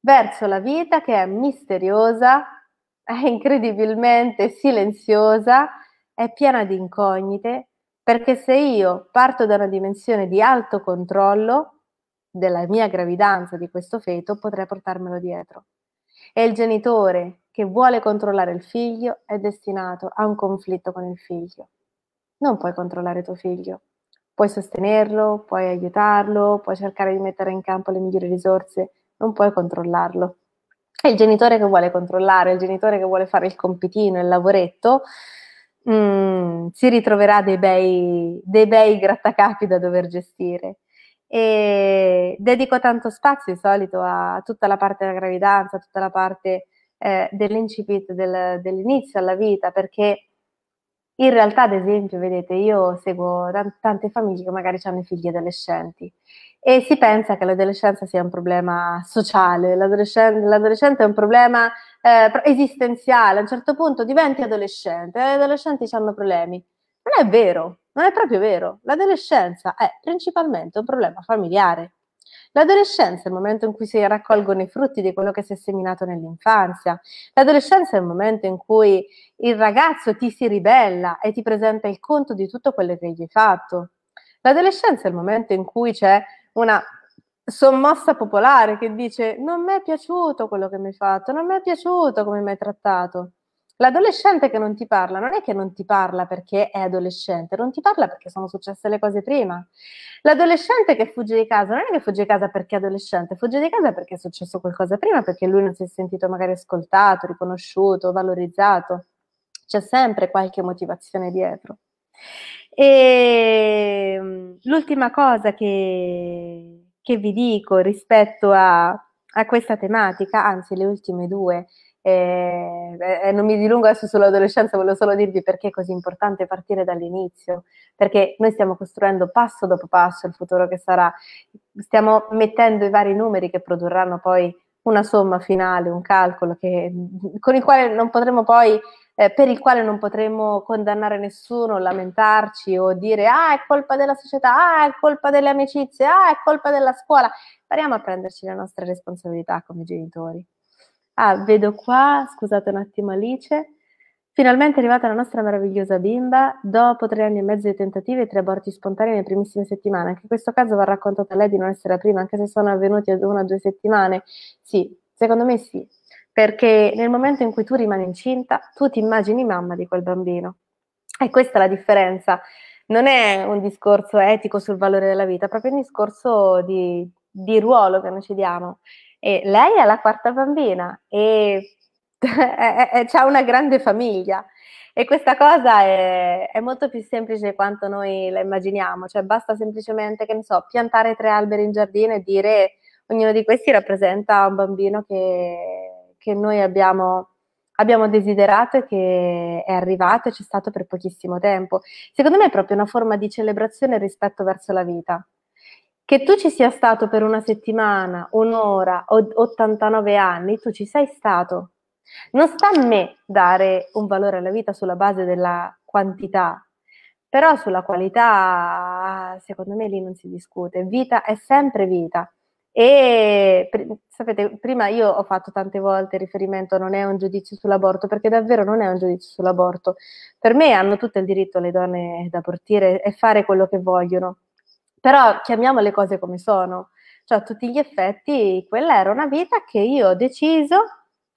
verso la vita che è misteriosa, è incredibilmente silenziosa, è piena di incognite, perché se io parto da una dimensione di alto controllo, della mia gravidanza di questo feto potrei portarmelo dietro. E il genitore che vuole controllare il figlio è destinato a un conflitto con il figlio. Non puoi controllare tuo figlio. Puoi sostenerlo, puoi aiutarlo, puoi cercare di mettere in campo le migliori risorse, non puoi controllarlo. E il genitore che vuole controllare, il genitore che vuole fare il compitino, il lavoretto, mh, mm, si ritroverà dei bei, dei bei grattacapi da dover gestire e dedico tanto spazio di solito a tutta la parte della gravidanza, a tutta la parte eh, dell'incipit del, dell'inizio alla vita, perché in realtà, ad esempio, vedete, io seguo tante famiglie che magari hanno i figli adolescenti e si pensa che l'adolescenza sia un problema sociale, l'adolescente, l'adolescente è un problema eh, esistenziale, a un certo punto diventi adolescente, gli adolescenti hanno problemi. Non è vero, non è proprio vero. L'adolescenza è principalmente un problema familiare. L'adolescenza è il momento in cui si raccolgono i frutti di quello che si è seminato nell'infanzia. L'adolescenza è il momento in cui il ragazzo ti si ribella e ti presenta il conto di tutto quello che gli hai fatto. L'adolescenza è il momento in cui c'è una sommossa popolare che dice non mi è piaciuto quello che mi hai fatto, non mi è piaciuto come mi hai trattato. L'adolescente che non ti parla non è che non ti parla perché è adolescente, non ti parla perché sono successe le cose prima. L'adolescente che fugge di casa non è che fugge di casa perché è adolescente, fugge di casa perché è successo qualcosa prima, perché lui non si è sentito magari ascoltato, riconosciuto, valorizzato. C'è sempre qualche motivazione dietro. E ehm, l'ultima cosa che, che vi dico rispetto a, a questa tematica, anzi le ultime due, e, e non mi dilungo adesso sull'adolescenza, volevo solo dirvi perché è così importante partire dall'inizio, perché noi stiamo costruendo passo dopo passo il futuro che sarà, stiamo mettendo i vari numeri che produrranno poi una somma finale, un calcolo che, con il quale non potremo poi eh, per il quale non potremmo condannare nessuno, lamentarci o dire ah è colpa della società, ah è colpa delle amicizie, ah è colpa della scuola. Pariamo a prenderci le nostre responsabilità come genitori. Ah, vedo qua, scusate un attimo Alice. Finalmente è arrivata la nostra meravigliosa bimba, dopo tre anni e mezzo di tentative e tre aborti spontanei nelle primissime settimane. Anche in questo caso va raccontato a lei di non essere la prima, anche se sono avvenuti ad una o due settimane. Sì, secondo me sì, perché nel momento in cui tu rimani incinta, tu ti immagini mamma di quel bambino. E questa è la differenza. Non è un discorso etico sul valore della vita, è proprio un discorso di, di ruolo che noi ci diamo. E lei è la quarta bambina e ha una grande famiglia. E questa cosa è, è, molto più semplice di quanto noi la immaginiamo, cioè basta semplicemente, che ne so, piantare tre alberi in giardino e dire ognuno di questi rappresenta un bambino che, che noi abbiamo, abbiamo, desiderato e che è arrivato e c'è stato per pochissimo tempo. Secondo me è proprio una forma di celebrazione e rispetto verso la vita. Che tu ci sia stato per una settimana, un'ora o 89 anni, tu ci sei stato. Non sta a me dare un valore alla vita sulla base della quantità, però sulla qualità, secondo me lì non si discute. Vita è sempre vita. E sapete, prima io ho fatto tante volte riferimento, non è un giudizio sull'aborto, perché davvero non è un giudizio sull'aborto. Per me hanno tutto il diritto le donne ad abortire e fare quello che vogliono. Però chiamiamo le cose come sono. Cioè, a tutti gli effetti, quella era una vita che io ho deciso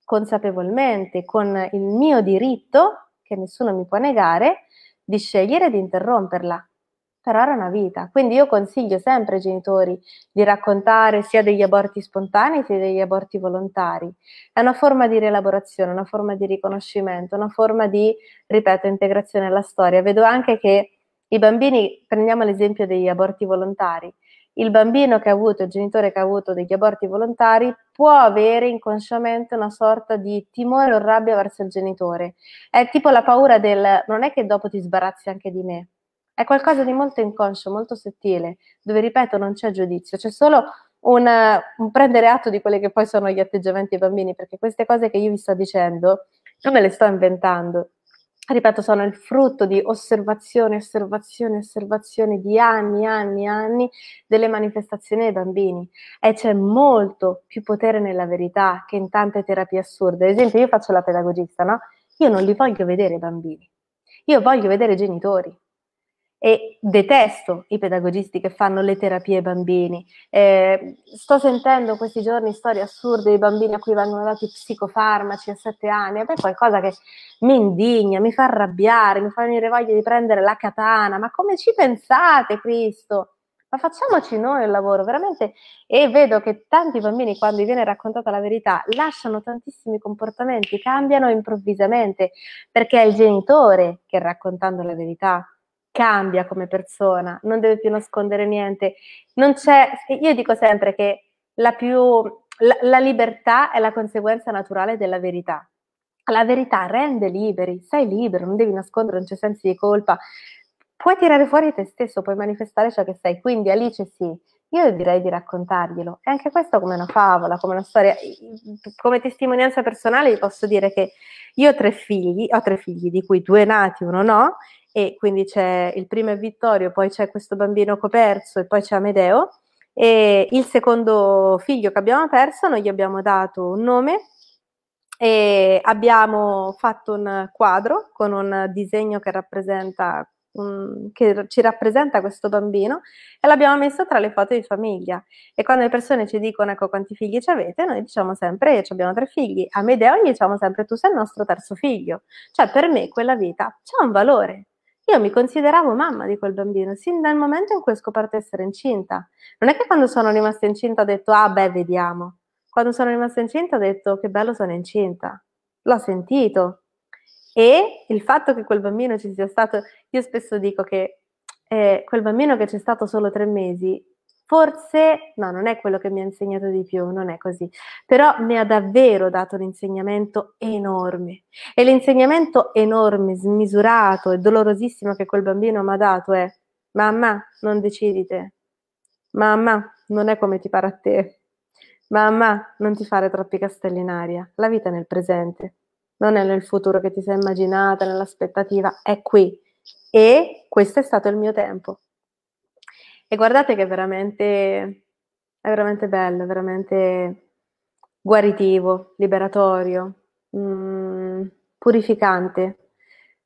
consapevolmente, con il mio diritto, che nessuno mi può negare, di scegliere di interromperla. Però era una vita. Quindi io consiglio sempre ai genitori di raccontare sia degli aborti spontanei che degli aborti volontari. È una forma di rielaborazione, una forma di riconoscimento, una forma di, ripeto, integrazione alla storia. Vedo anche che i bambini, prendiamo l'esempio degli aborti volontari, il bambino che ha avuto, il genitore che ha avuto degli aborti volontari può avere inconsciamente una sorta di timore o rabbia verso il genitore. È tipo la paura del non è che dopo ti sbarazzi anche di me. È qualcosa di molto inconscio, molto sottile, dove ripeto non c'è giudizio, c'è solo una, un prendere atto di quelli che poi sono gli atteggiamenti dei bambini, perché queste cose che io vi sto dicendo non me le sto inventando, ripeto, sono il frutto di osservazione, osservazione, osservazione di anni, anni, anni delle manifestazioni dei bambini e c'è molto più potere nella verità che in tante terapie assurde. Ad esempio, io faccio la pedagogista, no? Io non li voglio vedere i bambini, io voglio vedere i genitori e detesto i pedagogisti che fanno le terapie ai bambini. Eh, sto sentendo questi giorni storie assurde di bambini a cui vanno dati psicofarmaci a sette anni, è qualcosa che mi indigna, mi fa arrabbiare, mi fa venire voglia di prendere la katana, ma come ci pensate Cristo? Ma facciamoci noi il lavoro, veramente. E vedo che tanti bambini, quando viene raccontata la verità, lasciano tantissimi comportamenti, cambiano improvvisamente, perché è il genitore che raccontando la verità cambia come persona, non deve più nascondere niente. Non c'è, io dico sempre che la, più, la, la libertà è la conseguenza naturale della verità. La verità rende liberi, sei libero, non devi nascondere, non c'è sensi di colpa. Puoi tirare fuori te stesso, puoi manifestare ciò che sei. Quindi Alice sì, io direi di raccontarglielo. E anche questo come una favola, come una storia. Come testimonianza personale vi posso dire che io ho tre figli, ho tre figli, di cui due nati, uno no, e quindi c'è il primo è Vittorio, poi c'è questo bambino coperso e poi c'è Amedeo e il secondo figlio che abbiamo perso noi gli abbiamo dato un nome e abbiamo fatto un quadro con un disegno che rappresenta che ci rappresenta questo bambino e l'abbiamo messo tra le foto di famiglia e quando le persone ci dicono ecco quanti figli ci avete noi diciamo sempre ci abbiamo tre figli a Medeo gli diciamo sempre tu sei il nostro terzo figlio cioè per me quella vita c'è un valore io mi consideravo mamma di quel bambino sin dal momento in cui ho scoperto essere incinta. Non è che quando sono rimasta incinta ho detto, ah beh, vediamo. Quando sono rimasta incinta ho detto, che bello sono incinta. L'ho sentito. E il fatto che quel bambino ci sia stato, io spesso dico che eh, quel bambino che c'è stato solo tre mesi Forse, no, non è quello che mi ha insegnato di più, non è così, però mi ha davvero dato un insegnamento enorme. E l'insegnamento enorme, smisurato e dolorosissimo che quel bambino mi ha dato è, mamma, non decidi te, mamma, non è come ti pare a te, mamma, non ti fare troppi castelli in aria, la vita è nel presente, non è nel futuro che ti sei immaginata, nell'aspettativa, è qui. E questo è stato il mio tempo. E guardate che è veramente, è veramente bello, veramente guaritivo, liberatorio, mh, mm, purificante.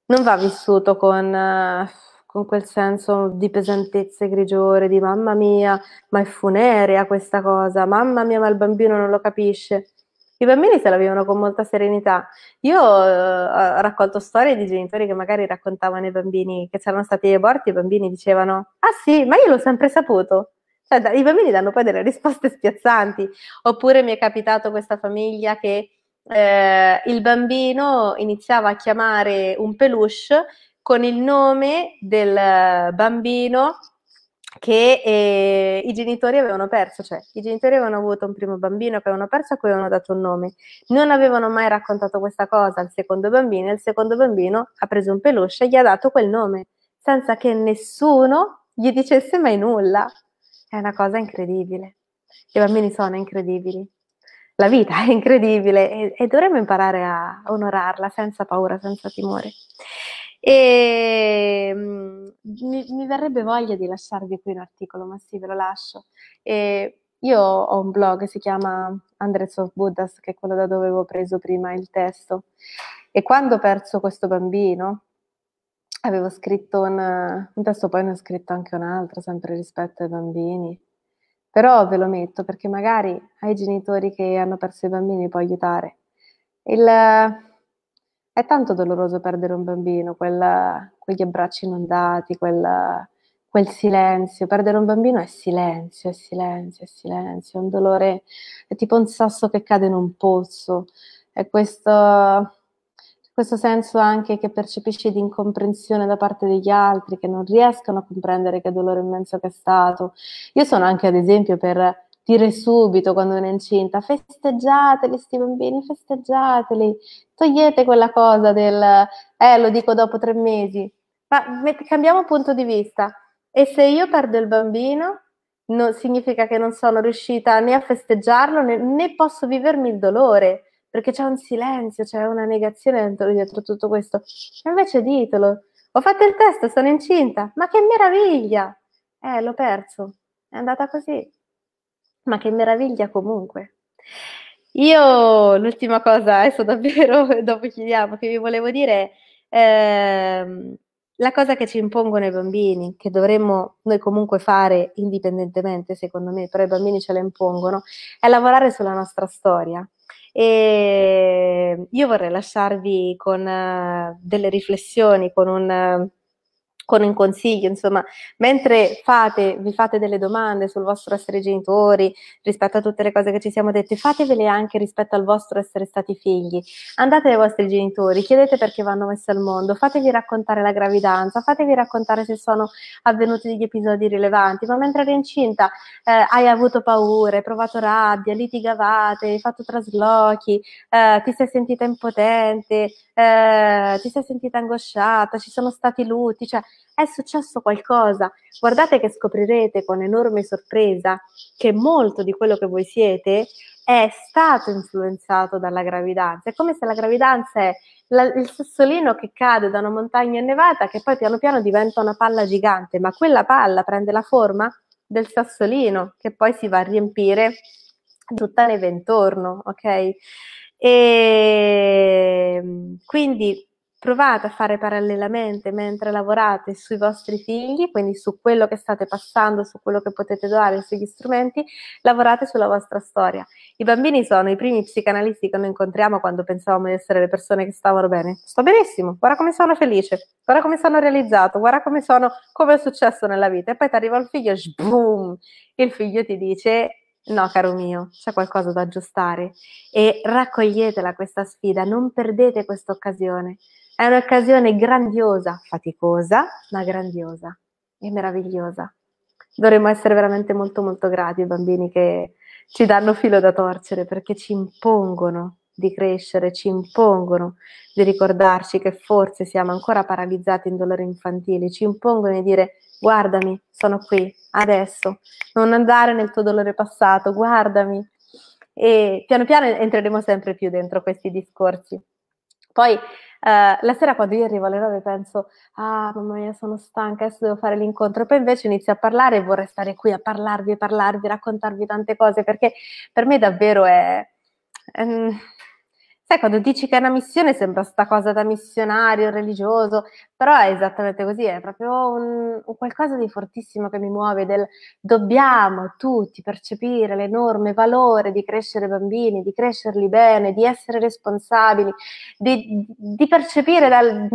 Non va vissuto con, eh, con quel senso di pesantezza e grigiore, di mamma mia, ma è funerea questa cosa, mamma mia, ma il bambino non lo capisce. I bambini se la vivono con molta serenità. Io eh, raccolto storie di genitori che magari raccontavano ai bambini che c'erano stati gli aborti i bambini dicevano: Ah sì, ma io l'ho sempre saputo. Cioè, da, I bambini danno poi delle risposte spiazzanti. Oppure mi è capitato questa famiglia che eh, il bambino iniziava a chiamare un peluche con il nome del eh, bambino che eh, i genitori avevano perso, cioè i genitori avevano avuto un primo bambino che avevano perso a cui avevano dato un nome, non avevano mai raccontato questa cosa al secondo bambino e il secondo bambino ha preso un peluche e gli ha dato quel nome, senza che nessuno gli dicesse mai nulla. È una cosa incredibile. I bambini sono incredibili. La vita è incredibile e, e dovremmo imparare a onorarla senza paura, senza timore. E ehm, mi, mi, verrebbe voglia di lasciarvi qui un articolo, ma sì, ve lo lascio. E ehm, io ho un blog, si chiama Andres of Buddhas, che è quello da dove avevo preso prima il testo. E quando ho perso questo bambino, avevo scritto un, un testo, poi ne ho scritto anche un altro, sempre rispetto ai bambini. Però ve lo metto perché magari ai genitori che hanno perso i bambini può aiutare. Il, è tanto doloroso perdere un bambino, quel, quegli abbracci inondati, quel, quel, silenzio. Perdere un bambino è silenzio, è silenzio, è silenzio, è un dolore, è tipo un sasso che cade in un pozzo. È questo, questo senso anche che percepisci di incomprensione da parte degli altri, che non riescono a comprendere che dolore immenso che è stato. Io sono anche, ad esempio, per dire subito quando è incinta, festeggiateli questi bambini, festeggiateli, togliete quella cosa del, eh lo dico dopo tre mesi, ma cambiamo punto di vista e se io perdo il bambino no, significa che non sono riuscita né a festeggiarlo né, né posso vivermi il dolore perché c'è un silenzio, c'è una negazione dentro, dietro tutto questo. E invece ditelo, ho fatto il test, sono incinta, ma che meraviglia! Eh, l'ho perso, è andata così ma che meraviglia comunque. Io l'ultima cosa, adesso davvero, dopo chiudiamo, che vi volevo dire, ehm, la cosa che ci impongono i bambini, che dovremmo noi comunque fare indipendentemente, secondo me, però i bambini ce la impongono, è lavorare sulla nostra storia. E io vorrei lasciarvi con uh, delle riflessioni, con un... Uh, con un consiglio, insomma, mentre fate, vi fate delle domande sul vostro essere genitori, rispetto a tutte le cose che ci siamo dette, fatevele anche rispetto al vostro essere stati figli. Andate ai vostri genitori, chiedete perché vanno messi al mondo, fatevi raccontare la gravidanza, fatevi raccontare se sono avvenuti degli episodi rilevanti, ma mentre eri incinta eh, hai avuto paura, hai provato rabbia, litigavate, hai fatto traslochi, eh, ti sei sentita impotente, eh, ti sei sentita angosciata, ci sono stati lutti, cioè è successo qualcosa. Guardate che scoprirete con enorme sorpresa che molto di quello che voi siete è stato influenzato dalla gravidanza. È come se la gravidanza è la, il sassolino che cade da una montagna innevata che poi piano piano diventa una palla gigante, ma quella palla prende la forma del sassolino che poi si va a riempire tutta neve intorno, ok? E quindi provate a fare parallelamente mentre lavorate sui vostri figli, quindi su quello che state passando, su quello che potete dare, sugli strumenti, lavorate sulla vostra storia. I bambini sono i primi psicanalisti che noi incontriamo quando pensavamo di essere le persone che stavano bene. Sto benissimo, guarda come sono felice, guarda come sono realizzato, guarda come sono, come è successo nella vita. E poi ti arriva il figlio, boom, il figlio ti dice No, caro mio, c'è qualcosa da aggiustare e raccoglietela questa sfida, non perdete questa occasione. È un'occasione grandiosa, faticosa, ma grandiosa e meravigliosa. Dovremmo essere veramente molto molto grati ai bambini che ci danno filo da torcere perché ci impongono di crescere, ci impongono di ricordarci che forse siamo ancora paralizzati in dolore infantile, ci impongono di dire guardami, sono qui, adesso, non andare nel tuo dolore passato, guardami. E piano piano entreremo sempre più dentro questi discorsi. Poi eh, la sera quando io arrivo alle 9 penso, ah mamma mia sono stanca, adesso devo fare l'incontro, e poi invece inizio a parlare e vorrei stare qui a parlarvi, parlarvi, raccontarvi tante cose, perché per me davvero è... è Sai, quando dici che è una missione sembra sta cosa da missionario, religioso, però è esattamente così, è proprio un, un qualcosa di fortissimo che mi muove, del dobbiamo tutti percepire l'enorme valore di crescere bambini, di crescerli bene, di essere responsabili, di, di percepire, dal,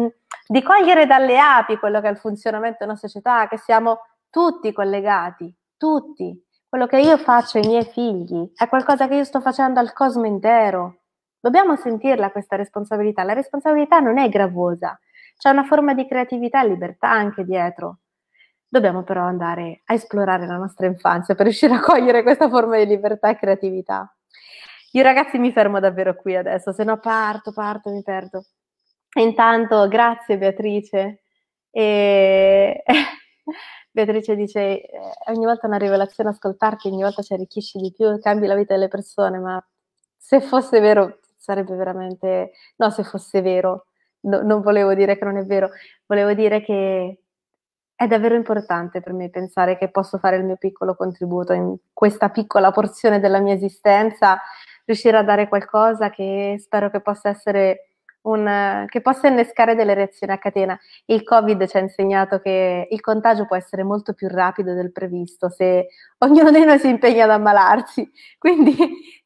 di cogliere dalle api quello che è il funzionamento di una società, che siamo tutti collegati, tutti. Quello che io faccio ai miei figli è qualcosa che io sto facendo al cosmo intero Dobbiamo sentirla questa responsabilità. La responsabilità non è gravosa, c'è una forma di creatività e libertà anche dietro. Dobbiamo però andare a esplorare la nostra infanzia per riuscire a cogliere questa forma di libertà e creatività. Io ragazzi mi fermo davvero qui adesso, se no parto, parto, mi perdo. Intanto grazie Beatrice. E... Beatrice dice, eh, ogni volta è una rivelazione ascoltarti, ogni volta ci arricchisci di più, cambi la vita delle persone, ma se fosse vero sarebbe veramente... No, se fosse vero, no, non volevo dire che non è vero, volevo dire che è davvero importante per me pensare che posso fare il mio piccolo contributo in questa piccola porzione della mia esistenza, riuscire a dare qualcosa che spero che possa essere un, che possa innescare delle reazioni a catena. Il Covid ci ha insegnato che il contagio può essere molto più rapido del previsto se ognuno di noi si impegna ad ammalarsi. Quindi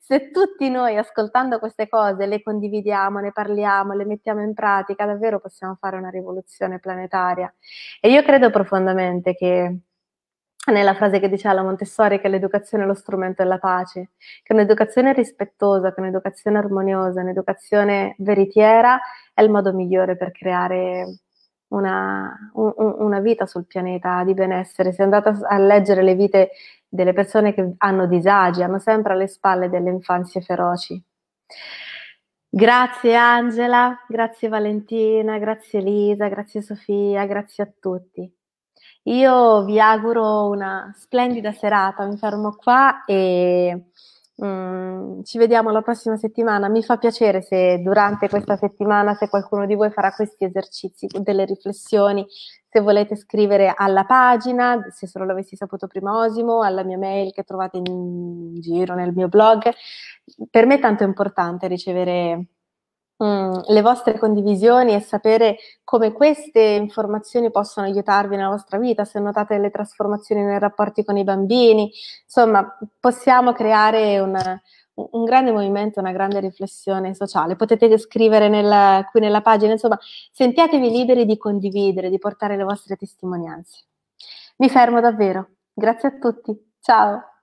se tutti noi ascoltando queste cose le condividiamo, ne parliamo, le mettiamo in pratica, davvero possiamo fare una rivoluzione planetaria. E io credo profondamente che nella frase che diceva la Montessori che l'educazione è lo strumento della pace, che un'educazione rispettosa, che un'educazione armoniosa, un'educazione veritiera è il modo migliore per creare una, un, una, vita sul pianeta di benessere. Se andate a leggere le vite delle persone che hanno disagi, hanno sempre alle spalle delle infanzie feroci. Grazie Angela, grazie Valentina, grazie Elisa, grazie Sofia, grazie a tutti. Io vi auguro una splendida serata, mi fermo qua e mm, ci vediamo la prossima settimana. Mi fa piacere se durante questa settimana, se qualcuno di voi farà questi esercizi, delle riflessioni, se volete scrivere alla pagina, se solo l'avessi saputo prima Osimo, alla mia mail che trovate in giro nel mio blog. Per me è tanto importante ricevere Mm, le vostre condivisioni e sapere come queste informazioni possono aiutarvi nella vostra vita, se notate le trasformazioni nei rapporti con i bambini, insomma, possiamo creare una, un grande movimento, una grande riflessione sociale. Potete scrivere nel, qui nella pagina, insomma, sentiatevi liberi di condividere, di portare le vostre testimonianze. Mi fermo davvero. Grazie a tutti. Ciao.